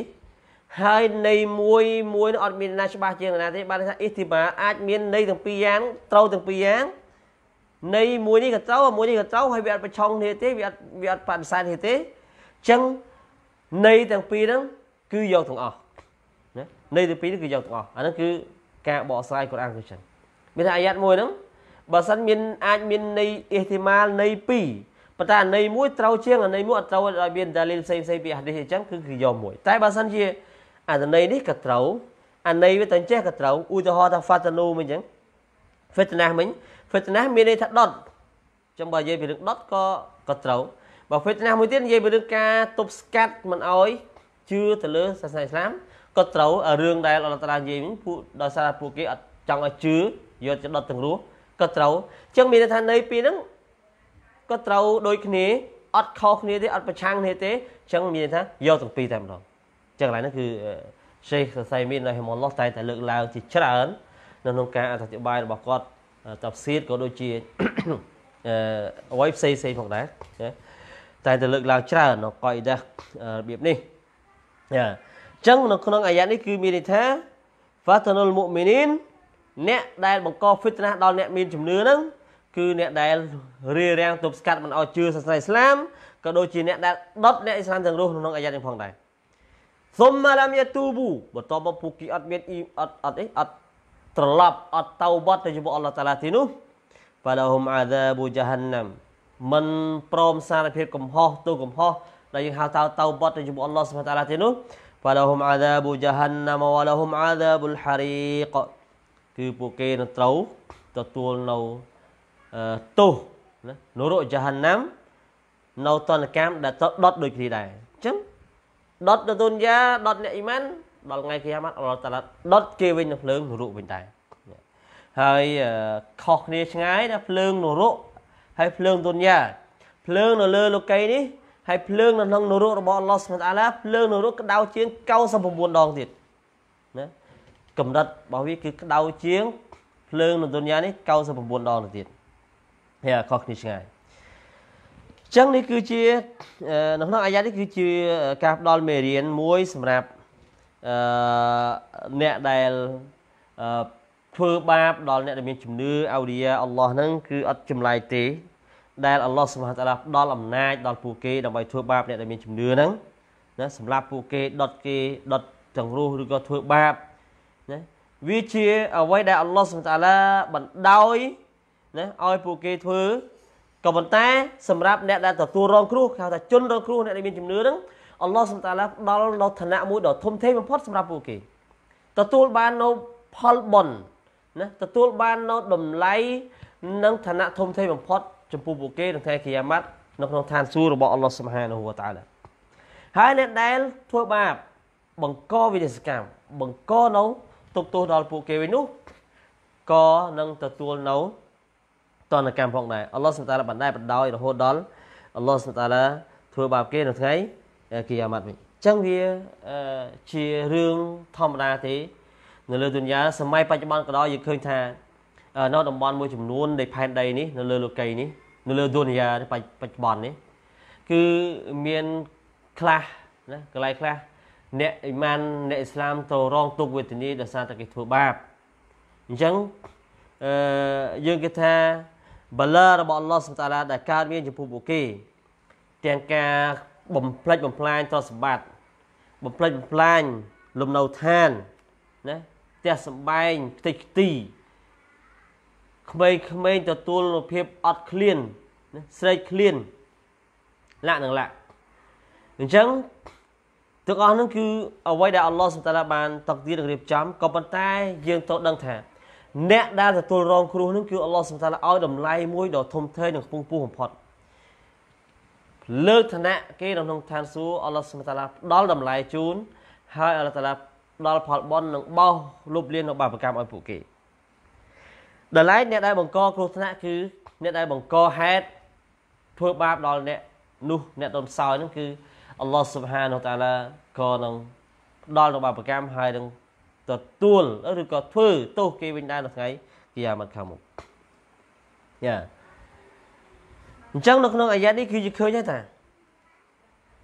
ហើយន័យមួយមួយនឹងអត់មានណាច្បាស់ជាងណាទេបានថាអ៊ីស្ទីម៉ាអាចមានន័យទាំងពីរយ៉ាង ត្រូវទាំងពីរយ៉ាងន័យមួយនេះក៏ត្រូវមួយនេះក៏ត្រូវហើយវាអត់ប្រឆុងនេះទេវាអត់វាអត់បដិសេធនេះទេអញ្ចឹងន័យទាំងពីរហ្នឹង គឺយកទាំងអស់នៃទី2នេះគឺយកទាំងអស់អាហ្នឹងគឺការបកស្រាយកូរ៉ានគឺចឹងមានអាយ៉ាត់មួយហ្នឹង បើសិនមានអាចមានន័យអ៊ីហ្ទីម៉ាលន័យ2ប៉ុន្តែន័យមួយត្រូវជាងន័យមួយអត់ត្រូវឲ្យមានដាលីលផ្សេងផ្សេងពីហាឌីសអញ្ចឹងគឺគឺយកមួយតែបើសិនជា អាន័យនេះក៏ត្រូវអាន័យវាតែចេះក៏ត្រូវឧទាហរណ៍ថាហ្វាតានូមិញអញ្ចឹងហ្វេតណាស់មិញហ្វេតណាស់មានន័យថាដុតចាំបើនិយាយពីរឿងដុតក៏ក៏ត្រូវបើហ្វេតណាស់មួយទៀតនិយាយពីរឿងការ ទប់ស្កាត់មិនឲ្យជឿទៅលើសាសនាអ៊ីស្លាមក៏ត្រូវរឿងដែលអនតារានិយាយវិញពួកដោយសារពួកគេអត់ចង់ឲ្យជឿយកទៅដុតទាំងរស់ក៏ត្រូវអញ្ចឹងមានន័យថានៃពីរហ្នឹងក៏ត្រូវដូចគ្នាអត់ខុសគ្នាទេអត់ប្រឆាំងគ្នាទេអញ្ចឹងមានន័យថាយកទាំងពីរតែម្ដងអញ្ចឹងកន្លែងហ្នឹងគឺសេះសរសៃមាននៅហមឡោះតែតែលើកឡើងជាច្រើននៅក្នុងការអធិប្បាយរបស់គាត់តបសៀតក៏ដូចជាអឺអ្វីផ្សេងផ្សេងផងដែរតែតែលើកឡើងច្រើននៅកុយដារបៀបនេះចាចឹងនៅក្នុងអាយ៉ានេះគឺមានន័យថា fatanul mu'minin អ្នកដែលបង្កហ្វិតណាដល់អ្នកមានជំនឿហ្នឹង គឺអ្នកដែលរៀបរៀងទប់ស្កាត់មិនឲ្យជឿសាសនាអ៊ីស្លាមក៏ដូចជាអ្នកដែលដុតអ្នកអ៊ីស្លាមទាំងរស់ក្នុងអាយ៉ានេះផងដែរសុំឡាមយ៉ាទូប៊ូបន្ទាប់មកពួកគេអត់មានអ៊ីអត់អត់អីអត់ត្រឡប់អត់តោបត់ទៅជាមួយអល់ឡោះតាឡាទីនោះបាឡាហុំអាដាប៊ូជាហាណាំមិនព្រមសារភាពកំហុសទូកំហុសដែលយើងហៅថាតោបត់ទៅជាមួយអល់ឡោះសុបតាឡាទីនោះ فلهم عذاب جهنم ولهم عذاب الحريق គឺពួកគេនឹងត្រូវទទួលនៅទោសណានរកចហាណាំនៅតនកម្មដែលត្រូវដុតដូចគ្នាដែរអញ្ចឹងដុតទៅទុនយ៉ាដុតអ្នកអ៊ីម៉ានដល់ថ្ងៃគីយ៉ាម៉ាត់អល់ឡោះតាឡាដុតគេវិញនឹងភ្លើងនរកវិញដែរហើយខុសគ្នាឆ្ងាយណាភ្លើងនរកហើយភ្លើងទុនយ៉ាភ្លើងនៅលើលោកីនេះហើយភ្លើងនៅក្នុងនរករបស់អល់ឡោះស្មតាឡាភ្លើងនរកក្តៅជាង99ដងទៀតណាកម្រិតរបស់វាគឺក្តៅជាង ភ្លើងនៅទុនយ៉ានេះ99ដងទៅទៀតហើយខុសគ្នាឆ្ងាយចឹងនេះគឺជានៅក្នុងអាយ៉ានេះគឺជាការផ្ដល់មេរៀនមួយសម្រាប់អឺអ្នកដែលធ្វើបាបដល់អ្នកដែលមាន ជំនឿអោរីយ៉ាអល់ឡោះហ្នឹង គឺអត់ចម្លែកទេដែលអល់ឡោះសុបហានតាឡាផ្ដល់អំណាចដល់ពួកគេដើម្បីធ្វើបាបអ្នកដែលមានជំនឿហ្នឹងណាសម្រាប់ពួកគេដុតគេដុតចង្រុះឬក៏ធ្វើបាបណាវាជាអ្វីដែលអល់ឡោះសុបហានតាឡាបណ្ដោយណាឲ្យពួកគេធ្វើក៏ប៉ុន្តែសម្រាប់អ្នកដែលទទួលរងគ្រោះគេហៅថាជនរងគ្រោះអ្នកដែលមានជំនឿហ្នឹងអល់ឡោះសុបហានតាឡាផ្ដល់នៅឋានៈមួយដ៏ធំធេងបំផុតសម្រាប់ពួកគេទទួលបាននៅផលបុណ្យណាទទួលបាននៅតម្លៃនិងឋានៈធំធេងបំផុតចំពោះពួកគេនៅថ្ងៃគិយាម៉ាត់នៅក្នុងឋានសួគ៌របស់អល់ឡោះសុបហានហូវតាឡាហើយអ្នកដែលធ្វើបាបបង្កវិនិស្សកម្មបង្កនៅទុកទោសដល់ពួកគេវិញនោះក៏នឹងទទួលនៅតនកម្មផងដែរអល់ឡោះសុបតាឡាបានដែរបណ្ដោយរហូតដល់អល់ឡោះសុបតាឡាធ្វើបាបគេនៅថ្ងៃគិយាម៉ាត់វិញចឹងវាជារឿងធម្មតាទេនៅលើទុនយ៉ាសម័យបច្ចុប្បន្នក៏ដោយយើងឃើញថានៅតំបន់មួយចំនួននៃផែនដីនេះនៅលើលោកីនេះនៅលើដូនយ៉ាបច្ចុប្បន្ននេះគឺមានខ្លះណាកន្លែងខ្លះអ្នកអ៊ីម៉ានអ្នកអ៊ីស្លាមទៅរងទុក្ខវេទនាដោយសារតែគេធ្វើបាបអញ្ចឹងអឺយើងគេថាបលារបស់អល់ឡោះសុបតាឡាដែលកើតមានចំពោះពួកគេ ទាំងការបំផ្លិចបំផ្លាញទ្រព្យសម្បត្តិបំផ្លិចបំផ្លាញលំនៅឋានណាផ្ទះសម្បែងផ្ទៃខ្ទីក្មេងៗទទួលភាពអត់ឃ្លានស្រេកឃ្លានលក្ខនឹងលក្ខអញ្ចឹងទាំងអស់នោះគឺអ្វីដែលអល់ឡោះសុបតាឡាបានតកទៀតរៀបចំក៏ប៉ុន្តែយើងត្រូវដឹងថាអ្នកដែលទទួលរងគ្រោះនោះគឺអល់ឡោះសុបតាឡាឲ្យតម្លៃមួយដ៏ធំធេងនិងខ្ពង់ខ្ពស់បំផុតលើកឋានៈគេនៅក្នុងឋានសួគ៌អល់ឡោះសុបតាឡាផ្ដល់តម្លៃជូនហើយអល់ឡោះតាឡាដល់ផលបន់និងបោសលុបលាននៅបាបកម្មឲ្យពួកគេដល់ឡែកអ្នកដែលបង្កគ្រោះថ្នាក់គឺអ្នកដែលបង្កហេតុធ្វើបាបដល់អ្នកនោះអ្នកទន់ខ្សោយហ្នឹងគឺអល់ឡោះស៊ុបហានូតាឡាក៏នឹងផ្ដល់នូវបាបកម្មហើយនឹង ទទួលឬក៏ធ្វើទោសគេវិញដែរនៅថ្ងៃគីយ៉ាម៉ាត់ខាងមុខយ៉ាអញ្ចឹងនៅក្នុងអាយ៉ានេះគឺជាឃើញហើយតា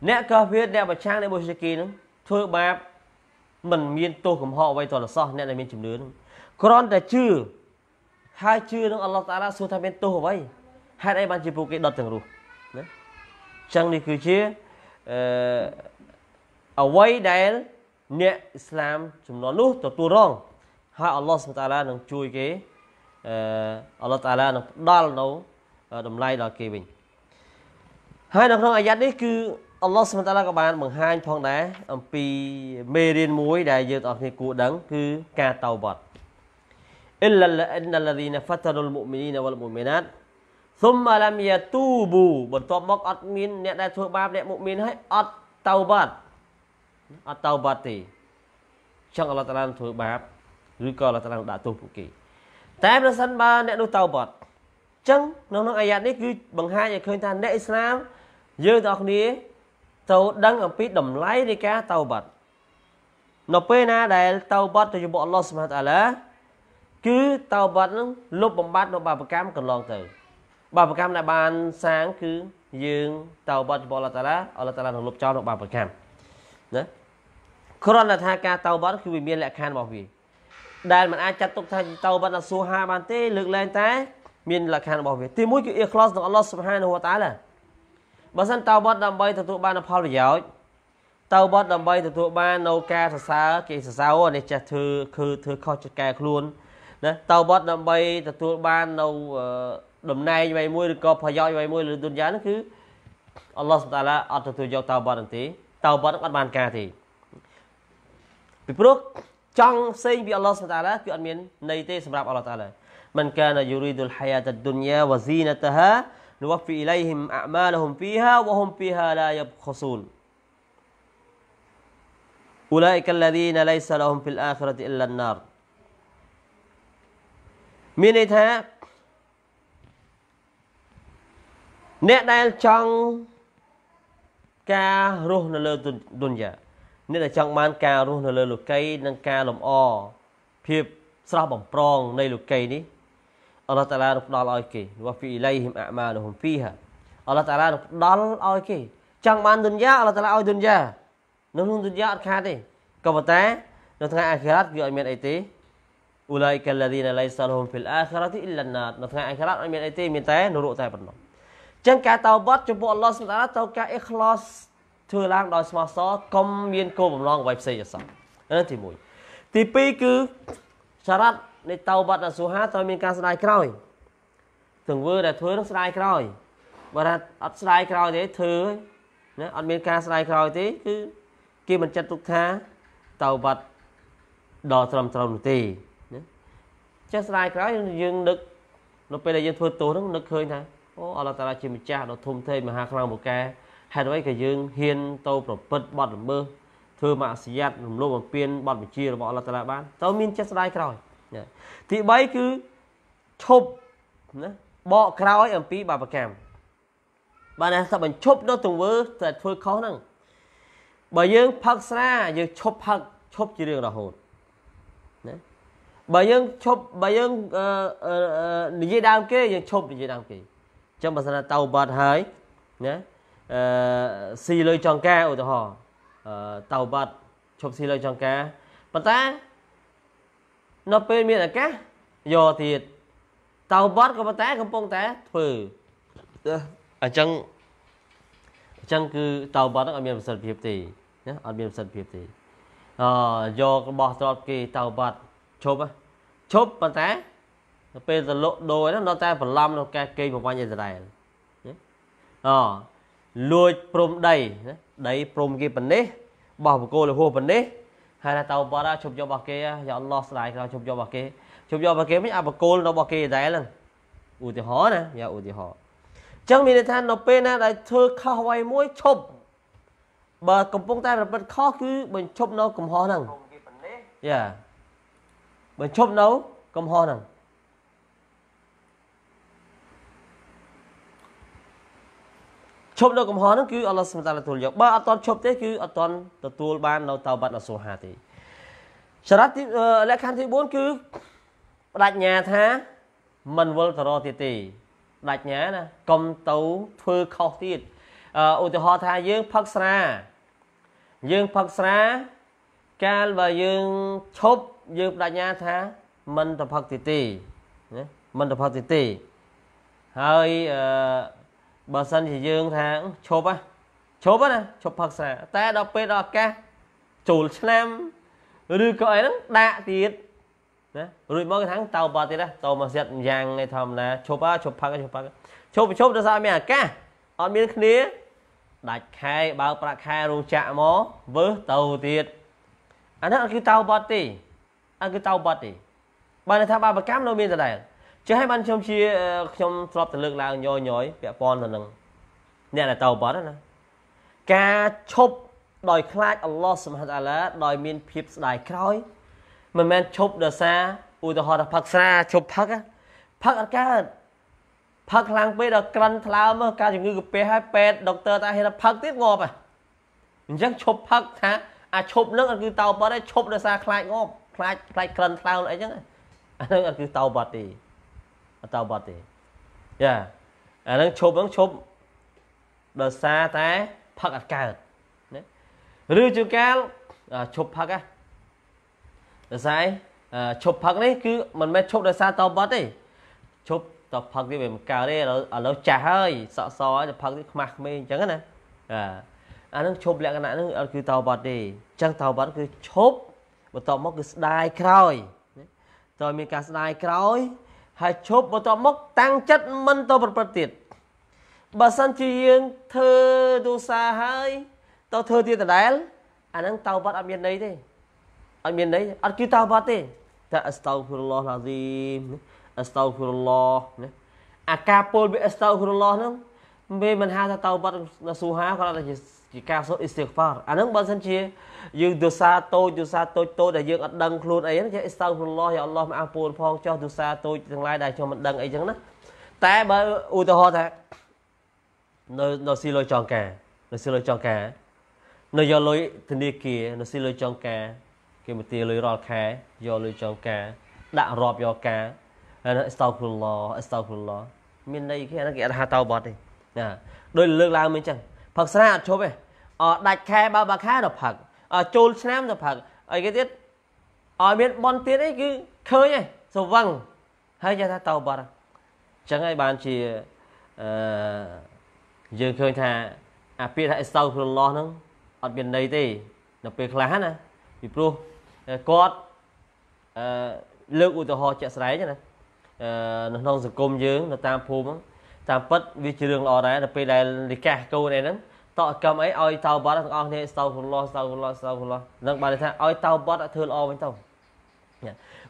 អ្នកកោះភៀតអ្នកប្រឆាំងអ្នកមូស្លីគីនឹងធ្វើបាបមិនមានទោសកំហុសអ្វីទោះសោះអ្នកដែលមានជំនឿនឹងគ្រាន់តែជឿហើយជឿនឹងអល់ឡោះតាឡាសួរថាមានទោសអ្វីហេតុអីបានជាពួកគេដុតទាំងរស់ណាចឹងនេះគឺជាអឺអ្វីដែលអ្នកអ៊ីស្លាមចំនួននោះទទួលរងហើយអល់ឡោះសុបតាឡានឹងជួយគេអឺអល់ឡោះតាឡានឹងផ្ដល់នៅតម្លៃដល់គេវិញហើយនៅក្នុងអាយ៉ាត់នេះគឺអល់ឡោះសុបតាឡាក៏បានបង្ហាញផងដែរអំពីមេរៀនមួយ ដែលយើងទាំងអស់គ្នាគួរដឹងគឺការតោបត់ إلا إن الذين فتنوا المؤمنين والمؤمنات ثم لم يتوبوا បន្ទាប់មកអត់មានអ្នកដែលធ្វើបាប អ្នកមុមីនហើយអត់តោបាត់អត់តោបាត់ទេចឹងអល់ឡោះតាឡាធ្វើបាបឬក៏អល់ឡោះតាឡាដាក់ទោសពួកគេតែប្រសិនបើអ្នកនោះតោបាត់ចឹងនៅក្នុងអាយ៉ាតនេះគឺបង្ហាញឲ្យឃើញថាអ្នកអ៊ីស្លាមយើងទាំងអស់គ្នាត្រូវដឹងអំពីតម្លៃនៃការតោបាត់នៅពេលណាដែលតោបាត់ទៅជាមួយអល់ឡោះសុបហានតាឡាគឺតោបាត់នឹងលុបបំបត្តិនៅបាបកម្មកន្លងទៅ បាបកម្មដែលបានសាងគឺយើងតោបាត់របស់អល់តាឡាអល់តាឡានឹងលុបចោលនៅបាបកម្មណាគ្រាន់តែថាការតោបាត់គឺវាមាន លក្ខខណ្ឌរបស់វាដែលมันអាចចាត់ទុកថាតោបាត់អសូហាបានទេ លើកលែងតែមានលក្ខខណ្ឌរបស់វាទីមួយគឺអ៊ីខ្លាសនឹងអល់ឡោះស៊ុបហានហូវតាឡាបើសិនតោបាត់ដើម្បីទទួលបានផលប្រយោជន៍តោបាត់ដើម្បីទទួលបាននៅការសរសើរគេសរសើរនេះចេះធ្វើគឺធ្វើខុសចិត្តកែខ្លួនណាតោបតដើម្បីទទួលបាននៅតំណែងអ្វីមួយឬក៏ប្រយោជន៍អ្វីមួយលើទុនយ៉ានោះគឺអល់ឡោះតាឡាអត់ទទួលយកតោបតទេតោបតអត់បានការទេពីព្រោះចង់ផ្សេងពីអល់ឡោះតាឡាគឺអត់មានន័យទេសម្រាប់អល់ឡោះតាឡាមិនកានយូរីឌុលហាយ៉ាតឌុនយ៉ាវ៉ាស៊ីណតាហានុវ៉ហ្វីអ៊ីឡៃហ៊ីមអាម៉ាលហ៊ុមហ្វីហាវ៉ហ៊ុមហ្វីហាឡាយ៉ាបខសូន أولئك الذين ليس لهم في الآخرة إلا النار មានន័យថាអ្នកដែលចង់ការរស់នៅលើឌុនយ៉ាអ្នកដែលចង់បានការរស់នៅលើ លោកីនិងការលំអភាពស្រស់បំព្រង នៃលោកីនេះអល់ឡោះតាឡានឹងផ្ដល់ឲ្យគេវ៉ាហ្វីអ៊ីឡៃហ៊ីមអាម៉ាលហ៊ុមហ្វីហាអល់ឡោះតាឡានឹងផ្ដល់ឲ្យគេចង់បានឌុនយ៉ាអល់ឡោះតាឡាឲ្យឌុនយ៉ានៅក្នុងឌុនយ៉ាអត់ខាតទេក៏ប៉ុន្តែនៅថ្ងៃអាខិរ៉ាត់វាអត់មានអីទេអ៊ូឡៃកាឡាឌីណាឡៃសាលហ៊ុមហ្វីលអាខរ៉ាទីអ៊ីឡាណាតនៅថ្ងៃអាខរ៉ាតអត់មានអីទេមានតែនរកតែប៉ុណ្ណោះអញ្ចឹងការតោបត់ចំពោះអល់ឡោះសុបហានតាត្រូវការអ៊ីខ្លោសធ្វើឡើងដោយស្មោះសរកុំមានគោលបំណងអ្វីផ្សេងអសោះនេះទី1ទី2គឺសារ៉ាត់នៃតោបត់អសុហាត្រូវមានការស្ដាយក្រោយទង្វើដែលធ្វើនឹងស្ដាយក្រោយបើថាអត់ស្ដាយក្រោយទេធ្វើណាអត់មានការស្ដាយក្រោយទេគឺគេមិនចាត់ទុកថាតោបត់ដល់ត្រឹមត្រូវនោះទេចេះស្ដាយក្រោយយើងនឹកនៅពេលដែលយើងធ្វើទោសហ្នឹងនឹកឃើញថាអូអល់ឡោះតាឡាជាម្ចាស់ដ៏ធំធេងមហាខ្លាំងពូកែហេតុអ្វីក៏យើងហ៊ានទៅប្រព្រឹត្តបទល្មើសធ្វើមាក់សយ័តរំលោភបំពានបទបញ្ជារបស់អល់ឡោះតាឡាបានតើមានចេះស្ដាយក្រោយទី3គឺឈប់ណាបកក្រោយអំពីបាបកម្មបានថាបញ្ឈប់នៅទង្វើតែធ្វើខុសហ្នឹងបើយើងផឹកស្រាយើងឈប់ផឹកឈប់ជារឿងរហូតណាបើយើងឈប់បើយើងនិយាយដើមគេយើងឈប់និយាយដើមគេអញ្ចឹងបើសិនតៅបាត់ហើយណាអឺស៊ីលុយចង្ការឧទាហរណ៍អឺតៅបាត់ឈប់ស៊ីលុយចង្ការប៉ុន្តែនៅពេលមានឱកាសយកទៀតតៅបាត់ក៏ប៉ុន្តែកំពុងតែធ្វើអញ្ចឹងអញ្ចឹងគឺតៅបាត់ហ្នឹងអត់មានប្រសិទ្ធភាពទេណាអត់មានប្រសិទ្ធភាពទេអឺយករបស់ទ្រព្យគេតៅបាត់ឈប់ឈប់ប៉ុន្តែទៅពេលសលុកដូរហ្នឹងនៅតែបន្លំក្នុងការកេងប្រវាញ់អ៊ីស្រាអែលអលួចព្រំដីដីព្រំគេប៉ុណ្នេះបោះបកគោលហួសប៉ុណ្នេះហើយថាតោបារាឈប់យករបស់គេយ៉ាអល់ឡោះស្ដាយក្រោយឈប់យករបស់គេឈប់យករបស់គេមិនអាបកគោលរបស់គេដែរហ្នឹងឧទាហរណ៍ណាយ៉ាឧទាហរណ៍អញ្ចឹងមានន័យថានៅពេលណាដែលធ្វើខុសអ្វីមួយឈប់បើកំពុងតែប្រព្រឹត្តខុសគឺបញ្ឈប់នៅកំហុសហ្នឹងយ៉ាបញ្ឈប់នៅកំហុសហ្នឹងឈប់នៅកំហុសហ្នឹងគឺអល់ឡោះសម្តាឡាទទួលយកបើអត់តន់ឈប់ទេ គឺអត់តន់ទទួលបាន នៅតោបាត់អសូហាទេចរិតលក្ខខណ្ឌទី4គឺបដញ្ញាថាមិនវិលទៅរកទៀតទេបដញ្ញាណាកុំទៅធ្វើខុសទៀតឧទាហរណ៍ថាយើងផឹកស្រាយើងផឹកស្រា កាលបើយើងឈប់យើងបដញ្ញាថាមិនតផឹកទីទីណាមិនតផឹកទីទីហើយអឺបើសិនជាយើងថាឈប់ហ៎ឈប់ណាឈប់ផឹកស្រាតែដល់ពេលដល់ឱកាសចូលឆ្នាំឬក៏អីហ្នឹងដាក់ទៀតណារួចមកគេថាតៅបាត់ទៀតណាតៅមកសិតយ៉ាងឯធម្មតាឈប់ហ៎ឈប់ផឹកឈប់ផឹកឈប់ឈប់ដោយសារមានឱកាសអត់មានគ្នាដាច់ខែបើប្រាក់ខែរោងចក្រមកវើសទៅទៀតអានេះអត់គឺតៅបាត់ទេអត់គឺតោបត់ទេបើនថាបាបកម្មនៅមានដដែលចេះឲ្យបានខ្ញុំជាខ្ញុំធ្លាប់ទៅលើកឡើងញយញយពាក់ព័ន្ធទៅនឹងអ្នកដែលតោបត់ណាការឈប់ដោយខ្លាចអល់ឡោះសុបហានតាឡាដោយមានភាពស្ដាយក្រោយមិនមែនឈប់ដោយសារឧទាហរណ៍ថាផឹកស្រាឈប់ផឹកផឹកអត់កើតផឹកខ្លាំងពេកដល់ក្រិនថ្លើមការជំងឺកាពះហើយពេទ្យដុកទ័រតាហេតុផឹកទៀតងាប់ហ่ะអញ្ចឹងឈប់ផឹកថាអាឈប់នឹងគឺតោបត់ហើយឈប់ដោយសារខ្លាចងាប់ខ្លាចខ្លាចក្លិនក្លោនអីចឹងអាហ្នឹងអត់គឺតោបត់ទេអត់តោបត់ទេយ៉ាអាហ្នឹងឈប់ហ្នឹងឈប់ដោយសារតែផឹកអត់កើតណាឬជួនកាលឈប់ផឹកណាដោយសារឈប់ផឹកនេះគឺមិនមែនឈប់ដោយសារតបត់ទេឈប់តផឹកនេះវាមិនកើតទេឥឡូវឥឡូវចាស់ហើយសក់សហើយតផឹកនេះខ្មាស់ក្មេងអញ្ចឹងណាអាអានឹងឈប់លក្ខណៈហ្នឹងអត់គឺតបត់ទេអញ្ចឹងតបត់គឺឈប់បន្ទាប់មកគឺស្ដាយក្រោយត្រូវមានការស្ដាយក្រោយ ហើយឈប់បន្ទាប់មកតាំងចិត្តមិនទៅប្រព្រឹត្តទៀតបើសិនជាយើងធ្វើទូសាហើយទៅធ្វើទៀតដដែលអាហ្នឹងតោបាត់អត់មានន័យទេអត់មានន័យអត់គឺតោបាត់ទេតែអស្តោហ្វិរឡោះឡាស៊ីមអស្តោហ្វិរឡោះណាអាការពលវាអស្តោហ្វិរឡោះហ្នឹងវាមិនហៅថាតោបត់ស៊ូហាគាត់ថាជាការសូត្រអ៊ីស្តិហ្វារអានឹងបើសិនជាយើងទោសាតូចទោសាតូចតូចដែលយើងអត់ដឹងខ្លួនអីហ្នឹងចេះអ៊ីស្តោហ្វារឡោះយ៉ាអល់ឡោះមកអស់ពូនផងចោះទោសាតូចទាំងឡាយដែលខ្ញុំមិនដឹងអីចឹងណាតែបើឧទាហរណ៍ថានៅនៅស៊ីលុយចងការ នៅស៊ីលុយចងការនៅយកលុយធនាគារនៅស៊ីលុយចងការ គេមកទាលុយរាល់ខែយកលុយចងការដាក់រាប់យកការអ៊ីស្តោហ្វារឡោះអ៊ីស្តោហ្វារឡោះមានន័យគេអាហ្នឹងគេអត់ហៅតោបត់ទេណាដោយលើកឡើងមិញចឹងផឹកស្រាអត់ឈប់ទេអដាច់ខែបើបាខែដល់ផឹកចូលឆ្នាំទៅផឹកអីគេទៀតឲ្យមានបនទៀតអីគឺឃើញឯងសវឹងហើយចេះថាតោបាត់ចឹងហើយបានជាអឺយើងឃើញថាអាពាក្យថាអ៊ីស្តោហ្វ្រុលឡោះហ្នឹងអត់មានន័យទេនៅពេលខ្លះណាពីព្រោះគាត់អឺលើកឧទាហរណ៍ជាក់ស្ដែងណាអឺនៅក្នុងសង្គមយើងនៅតាមភូមិហ្នឹងតាមពិតវាជារឿងល្អដែរដល់ពេលដែលលិកាកូនឯហ្នឹងតកកម្មអីឲ្យតោបតទាំងអស់គ្នាស្តោហ៊ុនឡោះស្តោហ៊ុនឡោះស្តោហ៊ុនឡោះនឹងបានថាឲ្យតោបតធ្វើល្អវិញទៅ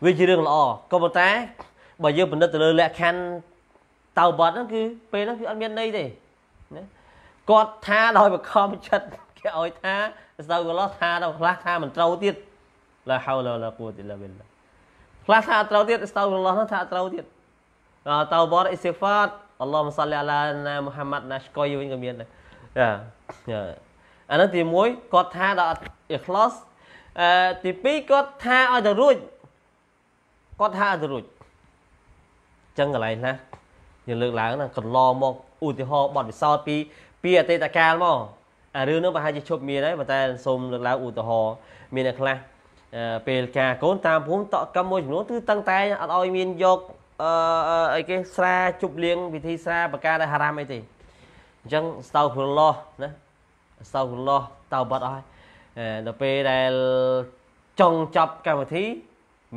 វាជារឿងល្អក៏ប៉ុន្តែបើយើងពិនិត្យទៅលើលក្ខខណ្ឌតោបតហ្នឹងគឺពេលហ្នឹងគឺអត់មានន័យទេណាគាត់ថាដោយបខំចិត្តគេឲ្យថាស្ដៅកលោះថាដល់ខ្លះថាមិនត្រូវទៀតឡាហៅឡាឡាគូទីឡាវិលខ្លះថាត្រូវទៀតស្ដៅកលោះនោះថាត្រូវទៀតតោបតអ៊ីសិហ្វាតអល់ឡោះមសាលីអាឡាណាមូហាម៉ាត់ណាស្កុយវិញក៏មានដែរអានោះទី1គាត់ថាដល់អត់ ikhlas អឺទី2គាត់ថាឲ្យទៅរួចគាត់ថាឲ្យទៅរួចចឹងកន្លែងណាយើងលើកឡើងណាកន្លងមកឧទាហរណ៍បទពិសោធន៍ពីពីអតីតកាលមកអារឿងនោះប្រហែលជាឈប់មានហើយប៉ុន្តែសូមលើកឡើងឧទាហរណ៍មានអ្នកខ្លះពេលការកូនតាមភូមិតក់កម្មមួយចំនួនគឺតាំងតែអត់ឲ្យមានយកអឺអីគេស្រាជប់លៀងវិធីស្រាបកាដែលហារ៉ាមអីទេអញ្ចឹងស្តៅហ្វុលឡោះណាស្តៅហ្វុលឡោះតៅបាត់អស់ដល់ពេលដែលចង់ចប់កម្មវិធី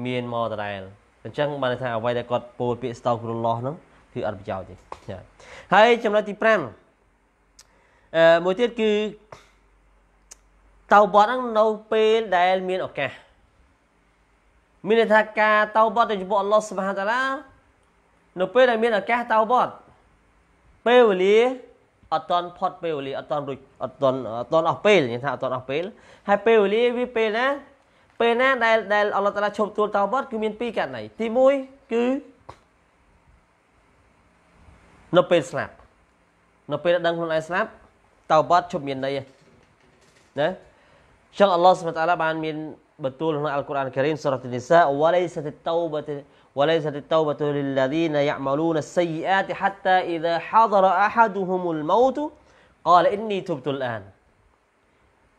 មានមកដដែលអញ្ចឹងបានថាអ្វីដែលគាត់ពោលពាក្យស្តៅហ្វុលឡោះហ្នឹងគឺអត់ប្រយោជន៍ទេហើយចំណុចទី5អឺមួយទៀតគឺតៅបាត់ហ្នឹងនៅពេលដែលមានឱកាសមានន័យថាការតៅបាត់ទៅចំពោះអល់ឡោះសុបហានតាឡានៅពេលដែលមានឱកាសទៅវត្តពេលវេលាអត់តន់ផុតពេលវេលាអត់តន់រួចអត់តន់អត់តន់អស់ពេលនិយាយថាអត់តន់អស់ពេល ហើយពេលវេលាវាពេលណាពេលណាដែលដែលអល់ឡោះតាឡាឈប់ទួលតោបតគឺមានពីរករណីទី1គឺនៅពេលស្លាប់នៅពេលដឹងខ្លួនឯងស្លាប់តោបតឈប់មានន័យណាចឹងអល់ឡោះសុបតាឡាបានមានបន្ទូលក្នុងអល់កុរអានការីមសូរ៉ាទីនីសាវ៉ាឡៃសាទីតោបត وليست التوبة للذين يعملون السيئات حتى إذا حضر أحدهم الموت قال إني تبت الآن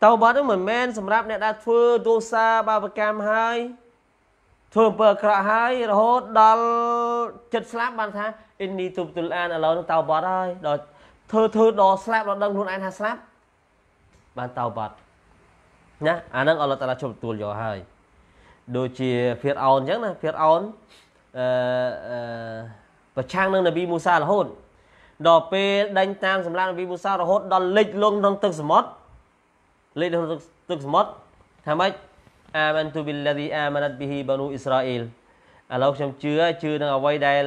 តើបាត់មិនមែនសម្រាប់អ្នកដែលធ្វើទោសាបាបកម្មហើយធ្វើអំពើអាក្រក់ហើយរហូតដល់ចិត្តស្លាប់បានថាអ៊ីននីទុបទុលអានឥឡូវនឹងតើបាត់ហើយដល់ធ្វើធ្វើដល់ស្លាប់ដល់ដឹងខ្លួនឯងថាស្លាប់បានតើបាត់ណាអានឹងអល់ឡោះតាឡាជួយទទួលយកហើយដូចជាភៀតអោនអញ្ចឹងណាភៀតអោនអឺប្រឆាំងនឹងនប៊ីមូសារហូត ដល់ពេលដេញតាមសម្លាប់នប៊ីមូសារហូតដល់លិចលងក្នុងទឹកសមុទ្រលេខក្នុងទឹកសមុទ្រថាម៉េចអាម៉ាន់ទូប៊ីលឡាឌីអាម៉ាណាត់ប៊ីហ៊ីបានូអ៊ីស្រាអ៊ីលឥឡូវខ្ញុំជឿជឿនឹងអ្វីដែល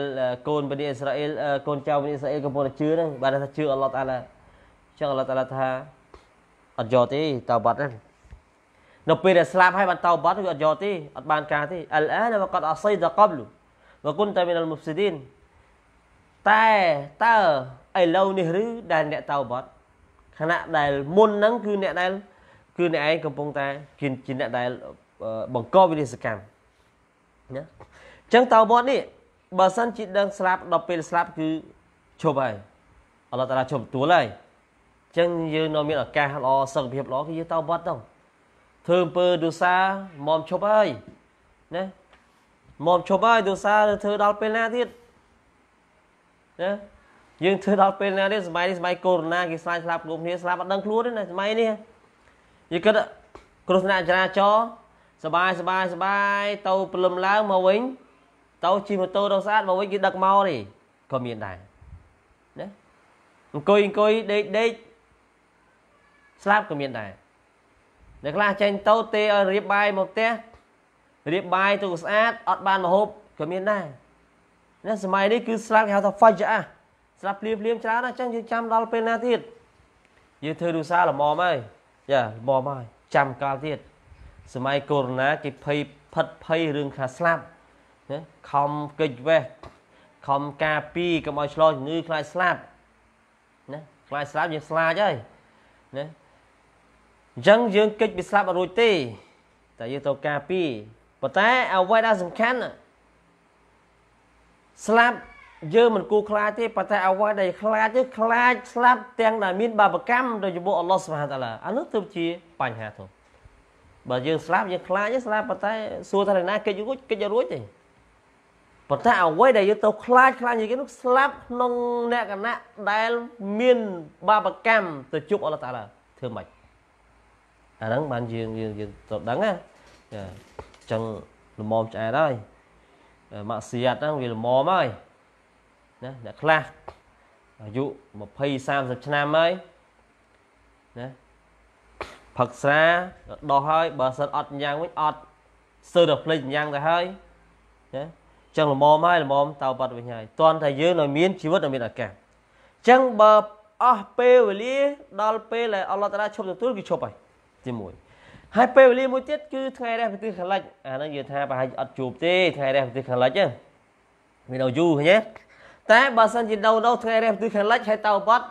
កូនបនីអ៊ីស្រាអ៊ីល កូនចៅបនីអ៊ីស្រាអ៊ីលកំពុងតែជឿហ្នឹងបានថាជឿអល់ឡោះតាឡាចឹងអល់ឡោះតាឡាថាអត់យកទេតើបាត់ហ្នឹងនៅពេលដែលស្លាប់ហើយបានតោបាត់វាអត់យកទេអត់បានការទេអលអានវកតអសៃតកបលវគុនតមីនអលមុហ្ស៊ីឌីនតែតើឥឡូវនេះឬដែលអ្នកតោបាត់ខណៈដែលមុនហ្នឹងគឺអ្នកដែលគឺអ្នកឯងកំពុងតែជាជាអ្នកដែលបង្កវិនិស្សកម្មណាអញ្ចឹងតោបាត់នេះបើសិនជាដឹងស្លាប់ដល់ពេលស្លាប់គឺឈប់ហើយអល់ឡោះតាឡាឈប់ទួលហើយអញ្ចឹងយើងនៅមានឱកាសល្អសឹងភាពល្អគឺយើងតោបាត់ទៅធ្វើអំពើដុសាមកឈប់ហើយណាមកឈប់ហើយដុសាធ្វើដល់ពេលណាទៀតណាយើងធ្វើដល់ពេលណាទៀតសម័យនេះសម័យកូវីដ -19 គេស្លាញ់ស្លាប់គ្រប់គ្នាស្លាប់អត់ដឹងខ្លួនទេណាសម័យនេះយើងគិតគ្រោះថ្នាក់ចរាចរណ៍សបាយសបាយសបាយទៅព្រលឹមឡើងមកវិញទៅជិះម៉ូតូទៅស្អាតមកវិញគេដឹកមកទេក៏មានដែរណាអង្គុយអង្គុយដេកដេកស្លាប់ក៏មានដែរអ្នកខ្លះចេញទៅទេឲ្យរៀបបាយមកផ្ទះរៀបបាយទៅស្អាតអត់បានមកហូបក៏មានដែរណាសម័យនេះគឺស្លាប់គេហៅថា fajr ស្លាប់ភ្លាមភ្លាមច្រើនណាស់ចឹងយើងចាំដល់ពេលណាទៀតយើងធ្វើរសារល្មមហើយយ៉ាល្មមហើយចាំកាលទៀតសម័យកូវីដ -19 គេភ័យផិតភ័យរឿងខាស្លាប់ណាខំកិច្ចវេះខំការពីកុំឲ្យឆ្លងជំងឺខ្លាចស្លាប់ណាខ្លាចស្លាប់យើងស្លាចហើយណាអញ្ចឹងយើងគេចពីស្លាប់អត់រួចទេតែយើងត្រូវការពីប៉ុន្តែ អ្វីដែលសំខាន់ស្លាប់យើងមិនគួរខ្លាចទេប៉ុន្តែអ្វីដែលខ្លាចគឺខ្លាចស្លាប់ទាំងដែលមានបាបកម្មដោយចំពោះអល់ឡោះសុបហានតាឡាអានោះទើបជាបញ្ហាធំបើយើងស្លាប់យើងខ្លាចស្លាប់ប៉ុន្តែសួរថាណាគេចរួចគេចរួចទេប៉ុន្តែអ្វីដែលយើងទៅខ្លាចខ្លាចនិយាយនោះស្លាប់ក្នុងលក្ខណៈដែលមានបាបកម្មទៅជប់អល់ឡោះតាឡាធ្វើម៉េចអាហ្នឹងបានយើងយើងយើងត្រូវដឹងណាចាអញ្ចឹងល្មមឆ្អែតហើយម៉ាក់សៀតហ្នឹងវាល្មមហើយណាអ្នកខ្លះអាយុ20 30ឆ្នាំហើយណាផឹកស្រាដោះហើយបើសិនអត់យ៉ាងវិញអត់សើតែភ្លេចយ៉ាងទៅហើយណាចឹងល្មមហើយល្មមតោបាត់វិញហើយតន់តែយើងនៅមានជីវិតនៅមានឱកាសចឹងបើអស់ពេលវេលាដល់ពេលដែលអល់ឡោះតាឡាឈប់ទទួលគឺឈប់ហើយទី1ហើយពេលវេលាមួយទៀតគឺថ្ងៃរះប្រទេសខាងលិចអាហ្នឹងនិយាយថាប្រហែលអត់ជួបទេថ្ងៃរះប្រទេសខាងលិចហ្នឹងមានដល់យូរហ្នឹងតែបើសិនជាដូវដូវថ្ងៃរះប្រទេសខាងលិចហើយតៅបាត់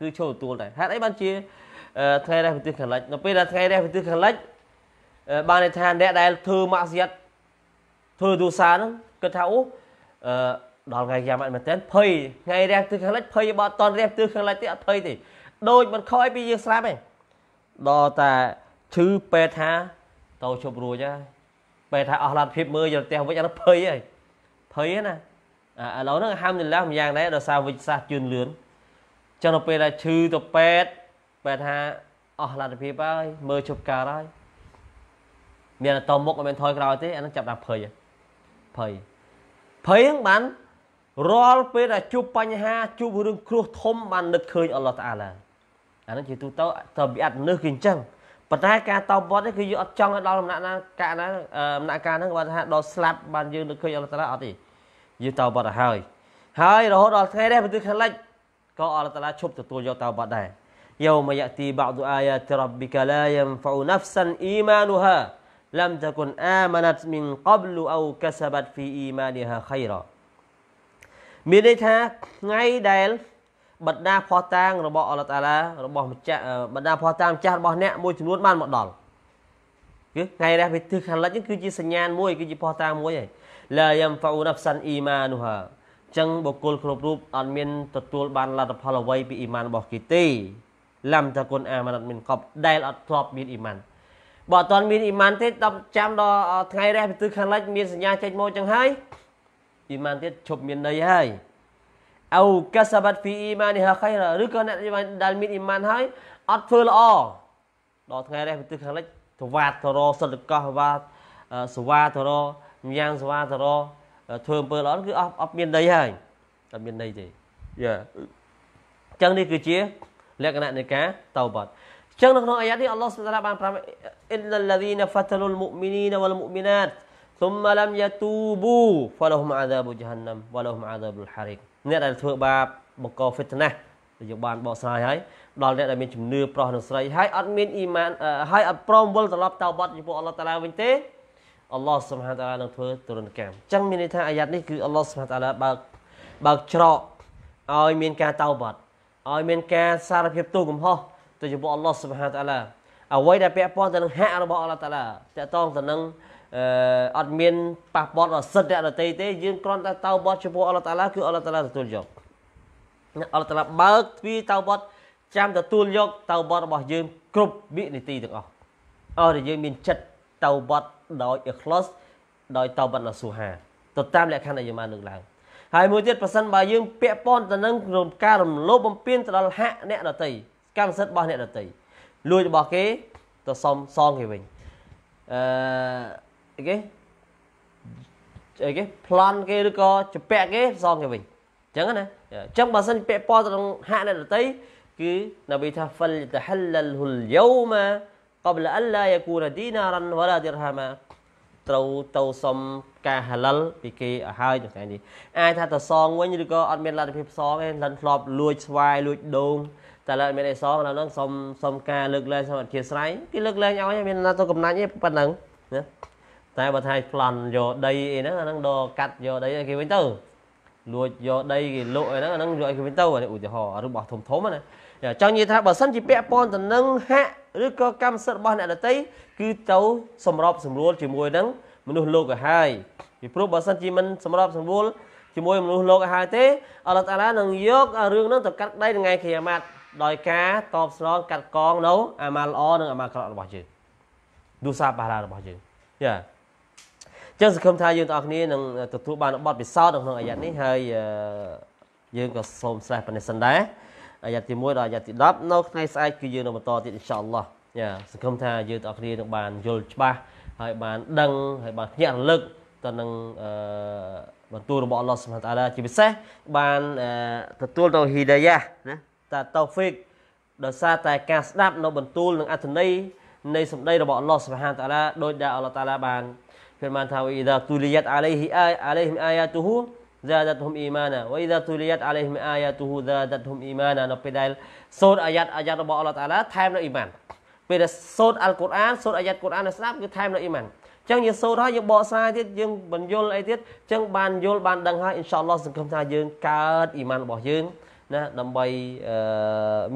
គឺចូលទទួលដែរហេតុអីបានជាថ្ងៃរះប្រទេសខាងលិចនៅពេលដែលថ្ងៃរះប្រទេសខាងលិចបានន័យថាអ្នកដែលធ្វើម៉ាក់សៀតធ្វើទូសាហ្នឹងគិតថាអូអឺដល់ថ្ងៃយ៉ាមអត់មែនទេភ័យថ្ងៃរះទិសខាងលិចភ័យបើអត់តរះទិសខាងលិចទេអត់ភ័យទេដូចមិនខ້ອຍពីយើងស្លាប់ទេដល់តែឈឺពេទ្យថាទៅជប់រួចហើយពេទ្យថាអស់លទ្ធភាពមើលយកផ្ទះវិញអត់ភ័យហើយភ័យណាឥឡូវហ្នឹងហាមនិលះម្យ៉ាងដែរដោយសារវិជ្ជសាស្ត្រជឿនលឿនចឹងទៅពេលដែលឈឺទៅពេទ្យពេទ្យថាអស់លទ្ធភាពហើយមើលជប់ការហើយមានតែតមុខមិនមែនថយក្រោយទេ អាហ្នឹងចាប់ដល់ភ័យភ័យភ័យហ្នឹងបានរាល់ពេលដែលជួបបញ្ហាជួបរឿងគ្រោះធំបាននឹកឃើញអល់ឡោះតាអាឡាអានឹងជាទូទៅតបិអត្តមនុស្សគេអញ្ចឹងប៉ុន្តែការតបវត្តនេះគឺយើងអត់ចង់ឲ្យដល់ដំណាក់ណាកាលណាដំណាក់កាលហ្នឹងគាត់ថាដល់ស្លាប់បានយើងនឹងឃើញអល់តាឡាអត់ទេយើងតបវត្តទៅហើយ ហើយរហូតដល់ថ្ងៃនេះបន្ទឺខាងលិចក៏អល់តាឡាឈប់ទទួលយកតបវត្តដែរយោមយតិបាឌូអាយ៉ាតរ៉ាប៊ីកាឡាយ៉ាំហ្វូណាហ្វសានអ៊ីម៉ានូហា لم تكن آمنت من قبل أو كسبت في إيمانها خيرا មានន័យថាថ្ងៃដែលបណ្ដាផោះតាងរបស់អល់ឡោះតាឡារបស់ម្ចាស់បណ្ដាផោះតាងម្ចាស់របស់អ្នកមួយចំនួនបានមកដល់គឺថ្ងៃរះពេលទិសខាងលិចនេះគឺជាសញ្ញាណមួយគឺជាផោះតាងមួយហើយឡាយ៉ាំហ្វូណាហ្វសាន់អ៊ីម៉ានូហាចឹងបុគ្គលគ្រប់រូបអត់ មានទទួលបានលទ្ធផលអ្វីពីអ៊ីម៉ានរបស់គេទេឡាំតាគុនអាម៉ាណត់មានកប់ដែលអត់ធ្លាប់មានអ៊ីម៉ានបើអត់ទាន់មានអ៊ីម៉ានទេដល់ចាំដល់ថ្ងៃរះពេលទិសខាងលិចមានសញ្ញាចេញមកចឹងហើយអ៊ីម៉ានទៀតឈប់មានន័យហើយអោកាសបាត់ហ្វីអ៊ីម៉ានីហាខៃរឬក៏អ្នកដែលមានអ៊ីម៉ានហើយអត់ធ្វើល្អដល់ថ្ងៃនេះប្រទេសខាងលិចទវាតរសន្តកោះវាសវាតរយ៉ាងសវាតរធ្វើអំពើល្អគឺអត់អត់មានន័យហើយអត់មានន័យទេយ៉ាអញ្ចឹងនេះគឺជា លក្ខណៈនៃការតោបាត់អញ្ចឹងនៅក្នុងអាយ៉ាតនេះអល់ឡោះសុបហានបានប្រាប់អ៊ីនលឡាឌីនហ្វាតលុលមុមីនីនវលមុមីណាត ثم لم يتوبوا فلهم عذاب جهنم ولهم عذاب الحريق អ្នកដែលធ្វើបាបបង្កហ្វិតណាដែលយើងបានបកស្រាយហើយដល់អ្នកដែលមានជំនឿប្រុសនិងស្រីហើយអត់មានអ៊ីម៉ានហើយអត់ព្រមវិលត្រឡប់តោបាត់ចំពោះអល់ឡោះតាឡាវិញទេអល់ឡោះសុបហានតាឡានឹងធ្វើទរណកម្មអញ្ចឹងមានន័យថាអាយ៉ាត់នេះគឺអល់ឡោះសុបហានតាឡាបើកបើកច្រកឲ្យមានការតោបាត់ឲ្យមានការ សារភាពទូកំហុសទៅចំពោះអល់ឡោះសុបហានតាឡាអ្វីដែលពាក់ព័ន្ធទៅនឹងហាក់របស់អល់ឡោះតាឡាតកតងទៅនឹងអត់មានប៉ះពាល់ដល់សិទ្ធិអ្នកដទៃទេយើងគ្រាន់តែតោបត់ចំពោះអល់ឡោះតាឡាគឺអល់ឡោះតាឡាទទួលយកអល់ឡោះតាឡាបើកទ្វារតោបត់ចាំទទួលយកតោបត់របស់យើង គ្រប់វិនាទីទាំងអស់អស់ដែលយើង មានចិត្តតោបត់ ដោយ ikhlas ដោយតោបត់ដល់សុហាទៅតាម លក្ខខណ្ឌដែលយើងបានលើកឡើងហើយមួយទៀតប្រសិនបើយើងពាក់ព័ន្ធទៅនឹងការរំលោភបំពានទៅដល់ហៈអ្នកដទៃកម្មសិទ្ធិរបស់អ្នកដទៃលួចរបស់គេ ទៅសុំសងគេវិញអឺអីគេអីគេប្លន់គេឬក៏ជពាក់គេសងគេវិញអញ្ចឹងណាអញ្ចឹងបើសិនពាក់ព័ន្ធទៅនឹងហាក់អ្នកដតីគឺនប៊ីថាហ្វលតហលលហ៊ុលយូម៉ា قبل អឡាយគូរឌីណារ៉ាន់វឡាឌីរហាម៉ាត្រូវទៅសុំការហាឡាល់ពីគេឲ្យហើយនៅថ្ងៃនេះអាចថាទៅសងវិញឬក៏អត់មានលទ្ធភាពសងទេលន់ធ្លាប់លួចស្វាយលួចដូងតែឡើយអត់មានអីសងដល់ហ្នឹងសុំសុំការលើកលែងសុំអធិស្ឋានគេលើកលែងឲ្យមានណាទៅកំណាញ់ទេប៉ុណ្ណឹងណាតែបើថាប្លន់យកដីអីហ្នឹងអាហ្នឹងដកកាត់យកដីគេវិញទៅលួចយកដីគេលក់អីហ្នឹងអាហ្នឹងយកគេវិញទៅឧទាហរណ៍របស់ធំធំណាចង់និយាយថាបើសិនជាពាក់ព័ន្ធទៅនឹងហៈឬក៏កម្មសិទ្ធិរបស់អ្នកដទៃគឺទៅសម្របសម្រួលជាមួយនឹង មនុស្សលោកទៅហើយពីព្រោះបើសិនជាមិនសម្របសម្រួលជាមួយមនុស្សលោកឲ្យហើយទេអល់ឡោះតាឡានឹងយករឿងហ្នឹងទៅកាត់ដៃថ្ងៃគ្រាមាត់ដោយការតបស្នងកាត់កងនៅអាម៉ាល់ល្អនិងអាម៉ាល់អាក្រក់របស់យើងឌូសាបារ៉ារបស់យើងយ៉ាចឹងសង្ឃឹមថាយើងទាំងអស់គ្នានឹងទទួលបានបទពិសោធន៍ក្នុងអាយ៉ាត់នេះហើយយើងក៏សូមស្រេះប៉ុណ្ណេះសិនដែរអាយ៉ាត់ទី1ដល់អាយ៉ាត់ទី10នៅថ្ងៃស្អែកគឺយើងនឹងបន្តទៀតអ៊ីនសាអល់ឡោះយ៉ាសង្ឃឹមថាយើងទាំងអស់គ្នានឹងបានយល់ច្បាស់ហើយបានដឹងហើយបានភ្ញាក់រលឹកទៅនឹងអឺបន្ទូលរបស់អល់ឡោះសុបហានតាឡាជាពិសេសបានទទួលទៅហ៊ីដាយ៉ាណាតាតោហ្វិកដោយសារតែការស្ដាប់នៅបន្ទូលនិងអត្ថន័យនៃសម្ដីរបស់អល់ឡោះសុបហានតាឡាដោយដែលអល់ឡោះតាឡាបាន firman tahu idza tuliyat alaihi alaihim ayatuhu zadatuhum imana wa idza tuliyat alaihim ayatuhu zadatuhum imana នៅពេលដែលសូត្រអាយ៉ាត់អាយ៉ាត់របស់អល់ឡោះតាឡាថែមនៅអ៊ីម៉ាន ពេលដែលសូត្រអល់កុរអានសូត្រអាយ៉ាត់កុរអានស្ដាប់គឺថែមនៅអ៊ីម៉ានចឹងយើងសូត្រហើយយើងបកស្រាយទៀតយើងបញ្យល់អីទៀតចឹងបានយល់បានដឹងហើយអ៊ីនសាអល់ឡោះសង្ឃឹមថាយើងកើតអ៊ីម៉ានរបស់យើងណាដើម្បី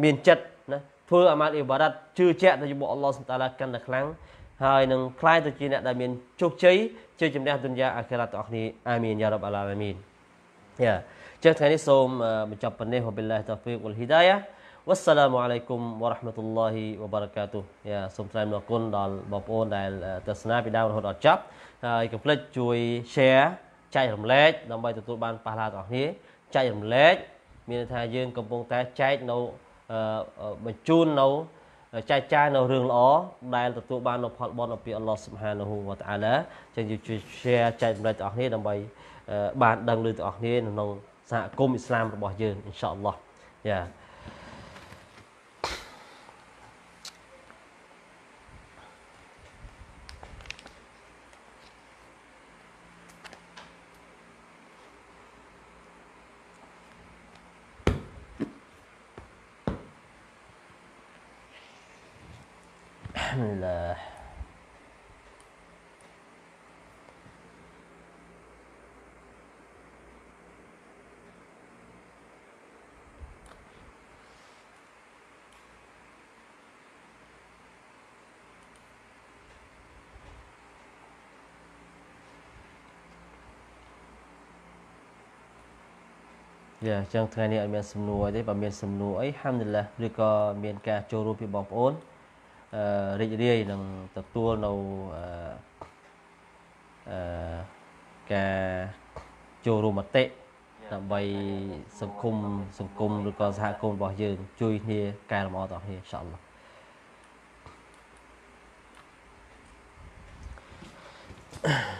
មានចិត្តណាធ្វើអាម៉ាល់អ៊ីបារ៉ាត់ជឿជាក់ទៅជាមួយអល់ឡោះសុបតាឡាកាន់តែខ្លាំងហើយនឹងខ្លាយទៅជាអ្នកដែលមានជោគជ័យជាជំនះទុនយ៉ាអាខិរ៉ាទាំងអស់គ្នាអាមីនយ៉ារ៉ាប់អាឡាមីនយ៉ាចឹងថ្ងៃនេះសូមបញ្ចប់ប៉ុណ្ណេះវបិលឡាហ៊ីតាហ្វីកវលហ៊ីដាយ៉ា والسلام عليكم ورحمة الله وبركاته យ៉ាសូមថ្លែងអំណរគុណដល់បងប្អូនដែលទស្សនាពីដើមរហូតដល់ចប់ហើយកុំភ្លេចជួយ share ចែករំលែកដើម្បីទទួលបានប៉ះឡាទាំងអស់គ្នាចែករំលែកមានន័យថាយើង កំពុងតែចែកនៅបញ្ជូននៅចែកចាយនៅរឿងល្អដែលទទួលបាននូវផលបុណ្យអំពីអល់ឡោះសុបហានហ៊ូវតាឡាចឹងយើងជួយ share ចែកចម្លែកទាំងអស់គ្នាដើម្បីបានដឹងលើទាំងអស់គ្នាក្នុងសហគមន៍អ៊ីស្លាមរបស់យើងអ៊ីនសាអល់ឡោះយ៉ាយ៉ាអញ្ចឹងថ្ងៃនេះអត់មានសំណួរទេបើមានសំណួរអីហាំឌីឡាឬក៏មាន ការចូលរួមពីបងប្អូនអឺរីករាយនឹងទទួលនៅអឺការចូលរួមមតិដើម្បីសង្គមសង្គមឬក៏សហគមន៍របស់យើង ជួយគ្នាកែលម្អតគ្នាអ៊ីនសាអល់ឡោះអឺ